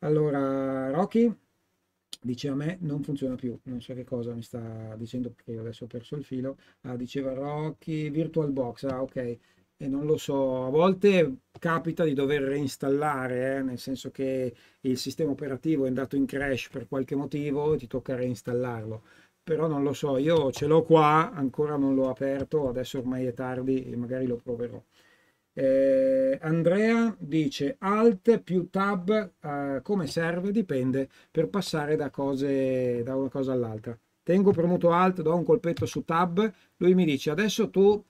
Allora, Rocky dice a me non funziona più, non so che cosa mi sta dicendo perché io adesso ho perso il filo. Ah, diceva Rocky, VirtualBox, ah ok, e non lo so, a volte capita di dover reinstallare, eh? nel senso che il sistema operativo è andato in crash per qualche motivo e ti tocca reinstallarlo però non lo so, io ce l'ho qua, ancora non l'ho aperto, adesso ormai è tardi e magari lo proverò. Eh, Andrea dice Alt più Tab eh, come serve dipende per passare da, cose, da una cosa all'altra. Tengo premuto Alt, do un colpetto su Tab, lui mi dice adesso tu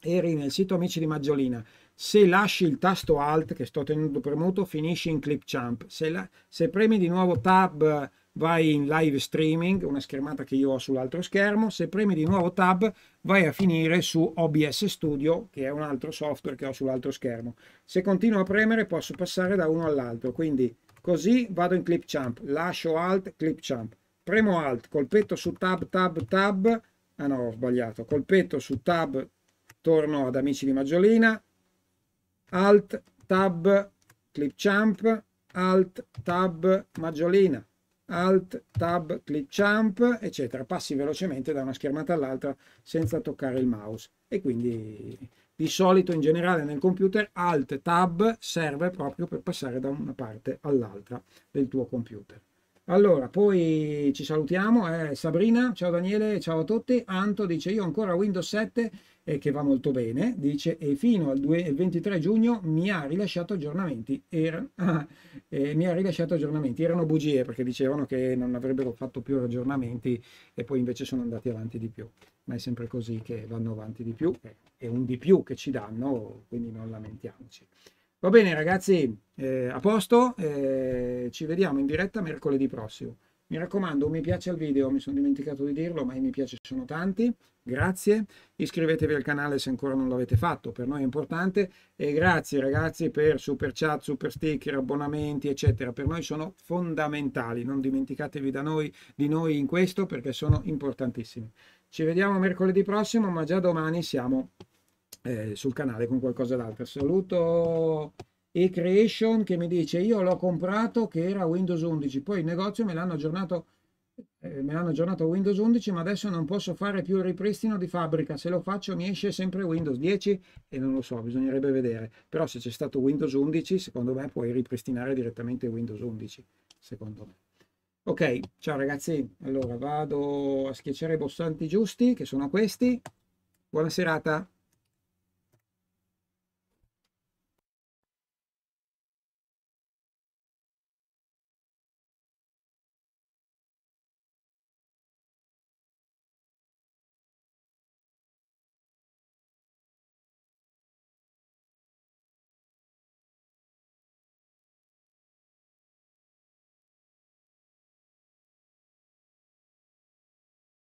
eri nel sito Amici di Maggiolina, se lasci il tasto Alt che sto tenendo premuto finisci in Clipchamp, se, la, se premi di nuovo Tab vai in live streaming, una schermata che io ho sull'altro schermo, se premi di nuovo tab vai a finire su OBS Studio che è un altro software che ho sull'altro schermo. Se continuo a premere posso passare da uno all'altro, quindi così vado in Clipchamp, lascio Alt, Clipchamp, premo Alt, colpetto su Tab, Tab, Tab, ah no ho sbagliato, colpetto su Tab, torno ad Amici di Maggiolina, Alt, Tab, Clipchamp, Alt, Tab, Maggiolina Alt, Tab, Click Jump, eccetera. Passi velocemente da una schermata all'altra senza toccare il mouse. E quindi di solito in generale nel computer Alt, Tab serve proprio per passare da una parte all'altra del tuo computer. Allora, poi ci salutiamo, eh, Sabrina, ciao Daniele, ciao a tutti. Anto dice io ancora Windows 7 e eh, che va molto bene, dice e fino al 2, 23 eh, giugno mi ha rilasciato aggiornamenti. Era, [LAUGHS] ah, eh, mi ha rilasciato aggiornamenti, erano bugie perché dicevano che non avrebbero fatto più aggiornamenti e poi invece sono andati avanti di più. Ma è sempre così che vanno avanti di più, è un di più che ci danno, quindi non lamentiamoci. Va bene ragazzi, eh, a posto, eh, ci vediamo in diretta mercoledì prossimo. Mi raccomando, un mi piace al video, mi sono dimenticato di dirlo, ma i mi piace sono tanti. Grazie, iscrivetevi al canale se ancora non l'avete fatto, per noi è importante. E grazie ragazzi per super chat, super sticker, abbonamenti, eccetera. Per noi sono fondamentali, non dimenticatevi noi, di noi in questo perché sono importantissimi. Ci vediamo mercoledì prossimo, ma già domani siamo eh, sul canale con qualcosa d'altro. Saluto e Creation che mi dice io l'ho comprato che era Windows 11, poi il negozio me l'hanno aggiornato eh, me l'hanno aggiornato Windows 11 ma adesso non posso fare più il ripristino di fabbrica se lo faccio mi esce sempre Windows 10 e non lo so bisognerebbe vedere però se c'è stato Windows 11 secondo me puoi ripristinare direttamente Windows 11 secondo me ok ciao ragazzi allora vado a schiacciare i bossanti giusti che sono questi buona serata